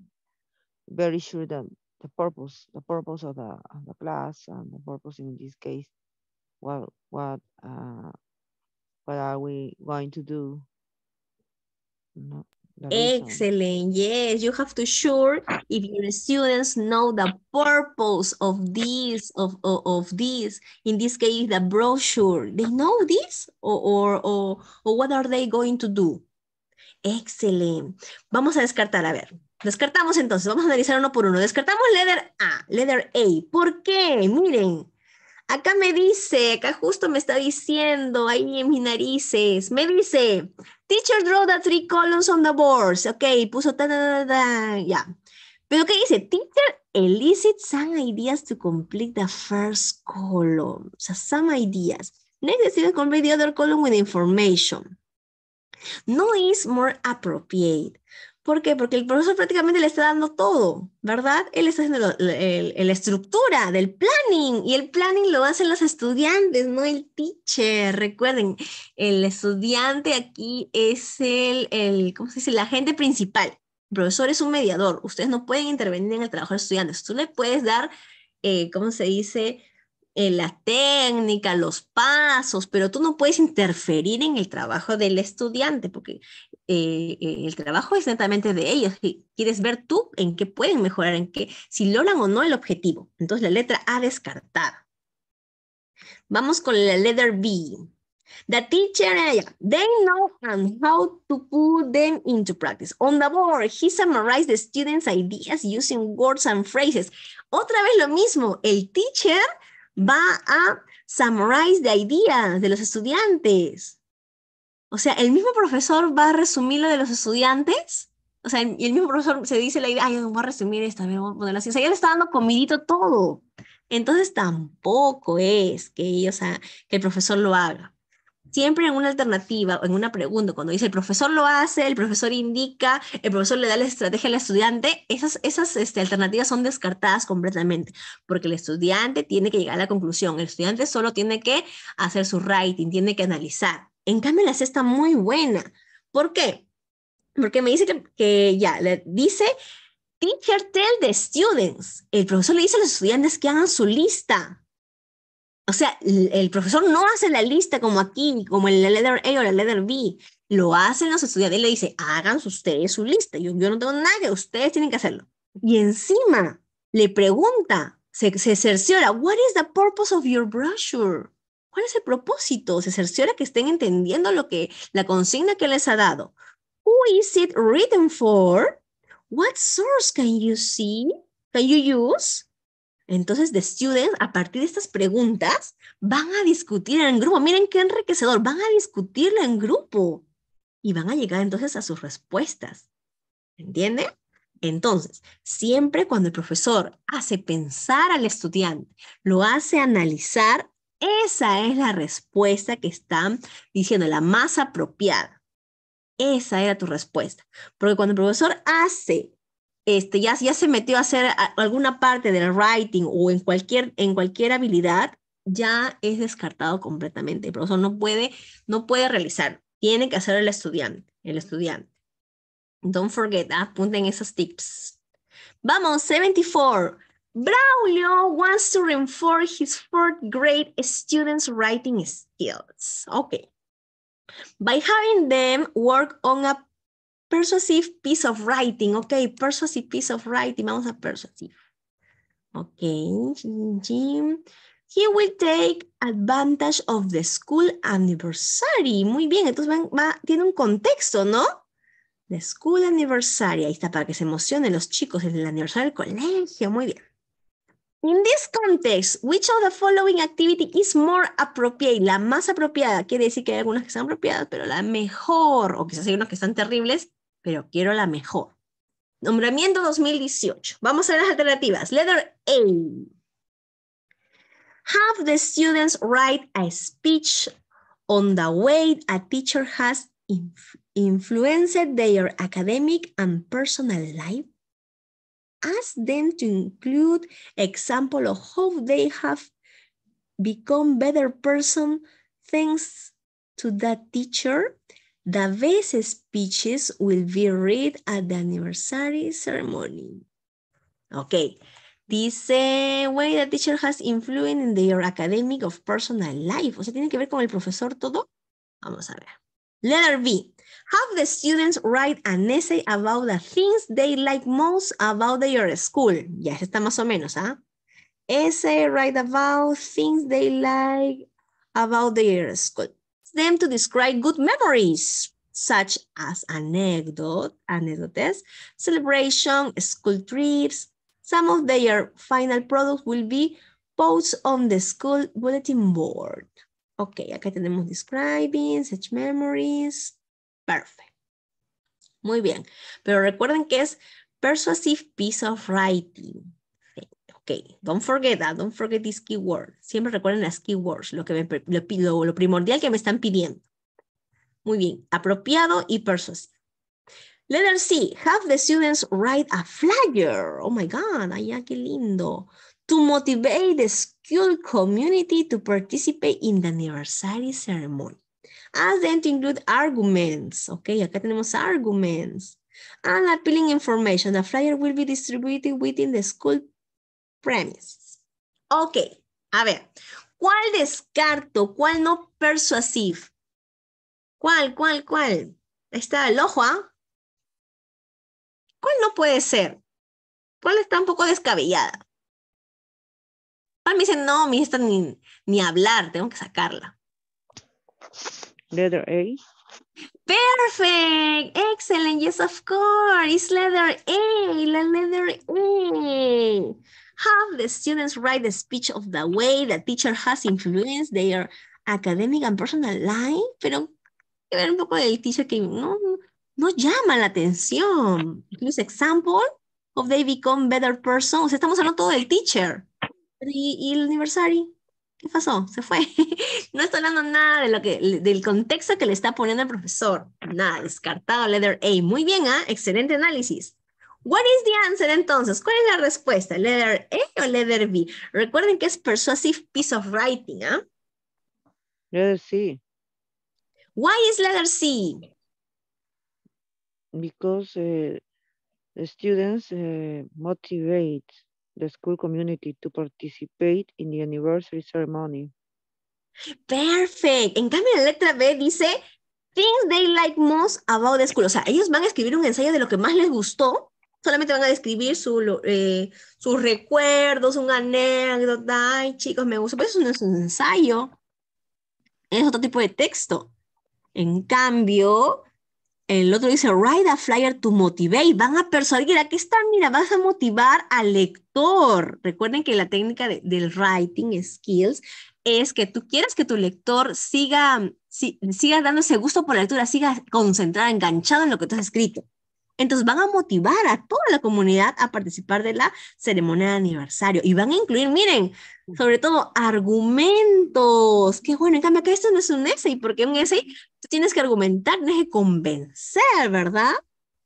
very sure that the purpose, the purpose of the, of the class and the purpose in this case, what, what, uh, what are we going to do? No. Excellent. Yes, you have to sure if your students know the purpose of this, of, of, this, in this case, the brochure. They know this or, or, or, what are they going to do? Excellent. Vamos a descartar, a ver. Descartamos entonces, vamos a analizar uno por uno. Descartamos letter A, letter A. ¿Por qué? Miren, Acá me dice, acá justo me está diciendo, ahí en mis narices, me dice, teacher draw the three columns on the boards. Ok, puso ta, ta, ta, ta ya. Pero ¿qué dice? Teacher elicit some ideas to complete the first column. O sea, some ideas. Next, to complete the other column with information. No is more appropriate. ¿Por qué? Porque el profesor prácticamente le está dando todo, ¿verdad? Él está haciendo la estructura del planning y el planning lo hacen los estudiantes, no el teacher. Recuerden, el estudiante aquí es el, ¿cómo se dice? La agente principal. El profesor es un mediador. Ustedes no pueden intervenir en el trabajo de estudiantes. Tú le puedes dar, eh, ¿cómo se dice? Eh, la técnica, los pasos, pero tú no puedes interferir en el trabajo del estudiante, porque eh, eh, el trabajo es netamente de ellos. quieres ver tú en qué pueden mejorar, en qué, si logran o no el objetivo. Entonces, la letra A descartada. Vamos con la letra B. The teacher, they know how to put them into practice. On the board, he summarized the students' ideas using words and phrases. Otra vez lo mismo, el teacher va a summarize the ideas de los estudiantes. O sea, el mismo profesor va a resumir lo de los estudiantes. O sea, y el mismo profesor se dice la idea, ay, voy a resumir esto, voy a poner así. O sea, ya le está dando comidito todo. Entonces tampoco es que, ellos sea que el profesor lo haga. Siempre en una alternativa en una pregunta, cuando dice el profesor lo hace, el profesor indica, el profesor le da la estrategia al estudiante, esas, esas este, alternativas son descartadas completamente, porque el estudiante tiene que llegar a la conclusión, el estudiante solo tiene que hacer su writing, tiene que analizar. En cambio, la C está muy buena. ¿Por qué? Porque me dice que, ya, le dice teacher tell the students. El profesor le dice a los estudiantes que hagan su lista. O sea, el profesor no hace la lista como aquí, como en la letter A o la letter B. Lo hacen los estudiantes. y le dice, hagan ustedes su lista. Yo, yo no tengo nada ustedes tienen que hacerlo. Y encima le pregunta, se, se cerciora, what is the purpose of your brochure? ¿Cuál es el propósito? Se cerciora que estén entendiendo lo que la consigna que les ha dado. Who is it written for? What source can you see? Can you use? Entonces, the students, a partir de estas preguntas, van a discutir en grupo. Miren qué enriquecedor, van a discutirlo en grupo y van a llegar entonces a sus respuestas. ¿Entienden? Entonces, siempre cuando el profesor hace pensar al estudiante, lo hace analizar, esa es la respuesta que están diciendo, la más apropiada. Esa era tu respuesta. Porque cuando el profesor hace, este, ya, se metió a hacer alguna parte del writing o en cualquier, en cualquier habilidad, ya es descartado completamente. El profesor no puede, no puede realizar. Tiene que hacer el estudiante, el estudiante. Don't forget, apunten esos tips. Vamos, 74. Braulio wants to reinforce his fourth grade students' writing skills. Okay. By having them work on a persuasive piece of writing. Okay, persuasive piece of writing. Vamos a persuasive. Okay, Jim. He will take advantage of the school anniversary. Muy bien, entonces tiene un contexto, ¿no? The school anniversary. Ahí está, para que se emocionen los chicos en el aniversario del colegio. Muy bien. In this context, which of the following activity is more appropriate? La más apropiada, quiere decir que hay algunas que están apropiadas, pero la mejor, o quizás hay unas que están terribles, pero quiero la mejor. Nombramiento 2018. Vamos a ver las alternativas. Letter A. Have the students write a speech on the way a teacher has influenced their academic and personal life. ask them to include example of how they have become better person thanks to that teacher. The best speeches will be read at the anniversary ceremony. Okay, Dice, eh, way the teacher has influence in their academic of personal life. O sea, tiene que ver con el profesor todo. Vamos a ver. Letter B. Have the students write an essay about the things they like most about their school. Ya, está más o menos, ¿ah? ¿eh? Essay, write about things they like about their school. Them to describe good memories, such as anecdote, anecdotes, celebration, school trips. Some of their final products will be posts on the school bulletin board. Ok, acá tenemos describing, such memories. Perfect. Muy bien. Pero recuerden que es persuasive piece of writing. Ok, don't forget that, don't forget this keyword. Siempre recuerden las keywords, lo, que lo, primordial que me están pidiendo. Muy bien, apropiado y persuasivo. Letter C, have the students write a flyer. Oh my God, ay, ah, qué lindo. To motivate the school community to participate in the anniversary ceremony. As then to include arguments. Okay, acá tenemos arguments. And appealing information. The flyer will be distributed within the school premises. Ok, a ver. ¿Cuál descarto? ¿Cuál no persuasive? ¿Cuál, cuál, cuál? Ahí está el ojo, ¿ah? ¿Cuál no puede ser? ¿Cuál está un poco descabellada? ¿Cuál me dice, no, me esta ni, ni hablar, tengo que sacarla? letter A. Perfect! Excellent! Yes, of course! It's letter A, letter A. E. Have the students write the speech of the way the teacher has influenced their academic and personal life. Pero ver un poco del teacher que no, no llama la atención. Please example of they become better persons, O sea, estamos hablando todo del teacher. ¿Y, y el aniversario? ¿Qué pasó? Se fue. no está hablando nada de lo que, del contexto que le está poniendo el profesor. Nada, descartado letter A. Muy bien, ¿ah? Excelente análisis. What is the answer entonces? ¿Cuál es la respuesta? ¿Letter A o letter B? Recuerden que es persuasive piece of writing, ¿ah? ¿eh? Letter C. Why is letter C? Because eh, students eh, motivate the school community to participate in the anniversary ceremony. Perfect. En cambio, la letra B dice things they like most about the school. O sea, ellos van a escribir un ensayo de lo que más les gustó. Solamente van a describir su, eh, sus recuerdos, una anécdota. Ay, chicos, me gusta. Pero pues eso no es un ensayo. Es otro tipo de texto. En cambio, el otro dice, write a flyer to motivate. Van a persuadir. Aquí está, mira, vas a motivar al lector. Recuerden que la técnica del writing skills es que tú quieres que tu lector siga, si, siga dándose gusto por la lectura, siga concentrado, enganchado en lo que tú has escrito. Entonces van a motivar a toda la comunidad a participar de la ceremonia de aniversario y van a incluir, miren, sobre todo argumentos. Qué bueno, en cambio que esto no es un essay, porque un essay tienes que argumentar, tienes que convencer, ¿verdad?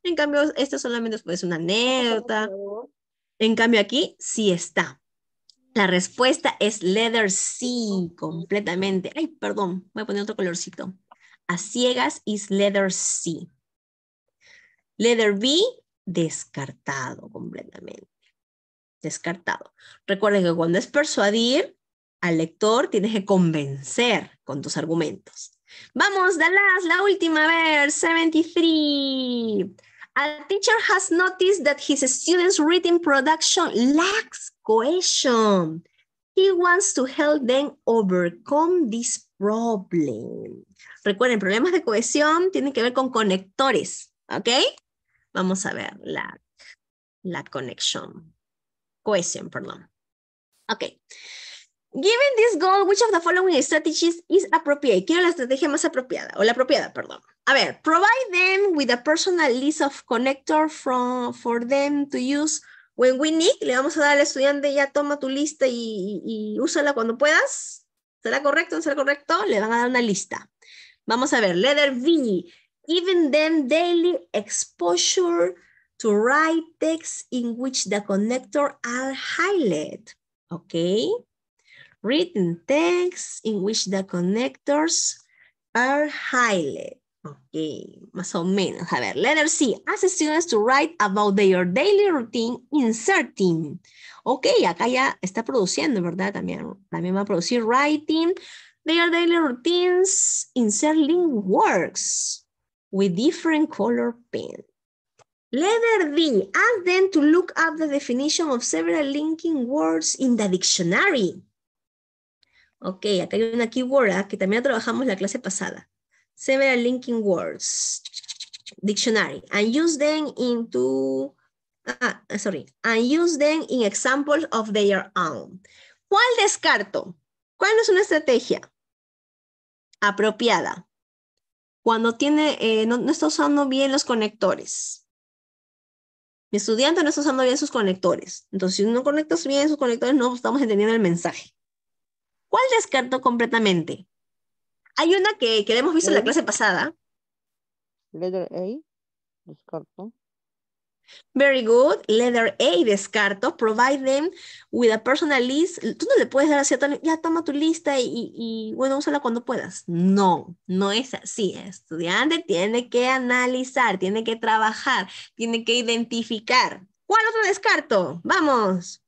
En cambio, esto solamente es pues, una anécdota. En cambio aquí sí está. La respuesta es letter C, completamente. Ay, perdón, voy a poner otro colorcito. A ciegas is letter C. Letter B, descartado completamente. Descartado. Recuerden que cuando es persuadir al lector, tienes que convencer con tus argumentos. Vamos, Dallas, la última, vez, 73. A teacher has noticed that his students' written production lacks cohesion. He wants to help them overcome this problem. Recuerden, problemas de cohesión tienen que ver con conectores, ¿ok? Vamos a ver la, la conexión. Cohesión, perdón. Ok. Given this goal, which of the following strategies is appropriate? Quiero la estrategia más apropiada, o la apropiada, perdón. A ver, provide them with a personal list of connector from, for them to use when we need. Le vamos a dar al estudiante, ya toma tu lista y, úsala cuando puedas. ¿Será correcto? ¿No será correcto? Le van a dar una lista. Vamos a ver, letter V. Even them daily exposure to write text in which the connector are highlighted, okay? Written text in which the connectors are highlighted. Okay, más o menos. A ver, letter C. Ask students to write about their daily routine inserting. Ok, acá ya está produciendo, ¿verdad? También, también va a producir writing. Their daily routines inserting works with different color pen. Letter D, ask them to look up the definition of several linking words in the dictionary. Ok, acá hay una keyword ¿ah? que también trabajamos la clase pasada. Several linking words. Dictionary. And use them into... Ah, ah sorry. And use them in examples of their own. ¿Cuál descarto? ¿Cuál es una estrategia apropiada? cuando tiene, eh, no, está usando bien los conectores. Mi estudiante no está usando bien sus conectores. Entonces, si no conectas bien sus conectores, no estamos entendiendo el mensaje. ¿Cuál descarto completamente? Hay una que, que hemos visto en la clase pasada. Letter A, descarto. Very good. Letter A, descarto. Provide them with a personal list. Tú no le puedes dar a cierto, ya toma tu lista y, y, bueno, úsala cuando puedas. No, no es así. El estudiante tiene que analizar, tiene que trabajar, tiene que identificar. ¿Cuál otro descarto? Vamos.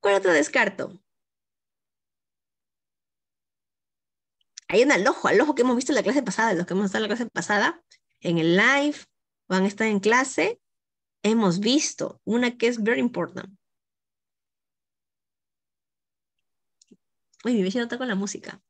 ¿Cuál otro descarto? Hay un alojo, alojo que hemos visto en la clase pasada, los que hemos estado en la clase pasada, en el live, van a estar en clase, hemos visto una que es very important. Uy, mi no está con la música.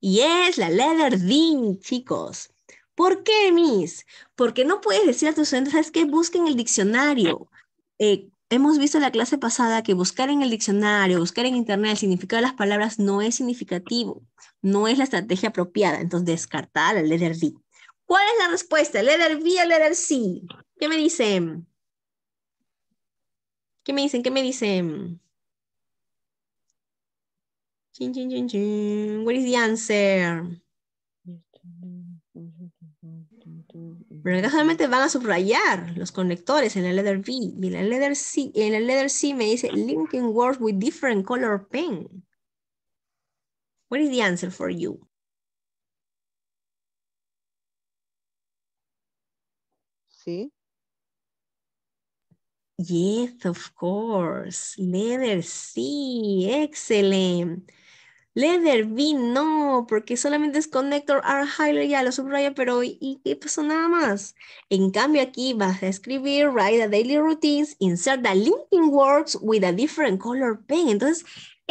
Y es la letter D, chicos. ¿Por qué, Miss? Porque no puedes decir a tus estudiantes, ¿sabes Busquen el diccionario. Eh, hemos visto en la clase pasada que buscar en el diccionario, buscar en internet el significado de las palabras no es significativo, no es la estrategia apropiada. Entonces, descartar la letter D. ¿Cuál es la respuesta? ¿Letter B o letter C? ¿Qué me dicen? ¿Qué me dicen? ¿Qué me dicen? Chin, es chin, chin. What is the answer? van a subrayar los conectores en la letter B y En la letter C me dice linking words with different color pen. What is the answer for you? ¿sí? Yes, of course. Leather, C, Excelente. Leather, B, no, porque solamente es connector, are, ya lo subraya, pero ¿y qué pasó nada más? En cambio aquí vas a escribir, write a daily routines, insert the linking words with a different color pen. Entonces,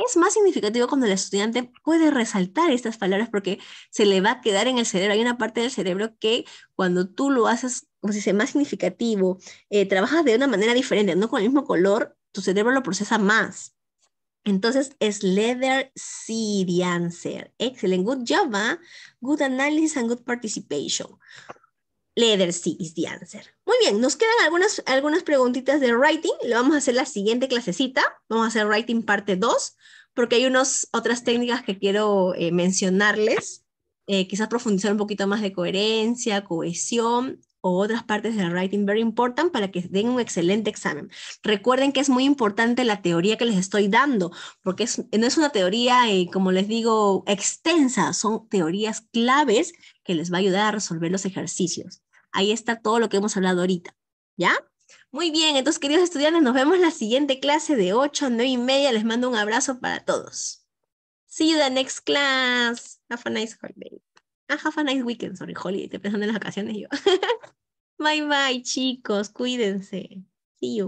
es más significativo cuando el estudiante puede resaltar estas palabras porque se le va a quedar en el cerebro. Hay una parte del cerebro que cuando tú lo haces, como se dice, más significativo, eh, trabajas de una manera diferente, no con el mismo color, tu cerebro lo procesa más. Entonces es leather C the answer. Excellent. Good job, ah. Good analysis and good participation. C is the answer. Muy bien, nos quedan algunas, algunas preguntitas de writing. Lo vamos a hacer la siguiente clasecita. Vamos a hacer writing parte 2, porque hay unas otras técnicas que quiero eh, mencionarles. Eh, quizás profundizar un poquito más de coherencia, cohesión o otras partes del writing very important para que den un excelente examen. Recuerden que es muy importante la teoría que les estoy dando, porque no es una teoría, eh, como les digo, extensa, son teorías claves que les va a ayudar a resolver los ejercicios. Ahí está todo lo que hemos hablado ahorita. ¿Ya? Muy bien, entonces queridos estudiantes, nos vemos en la siguiente clase de 8 a 9 y media. Les mando un abrazo para todos. See you the next class. Have a nice holiday. Ah, have a nice weekend, sorry, holiday. Te pensando en las vacaciones yo. bye bye, chicos. Cuídense. See you.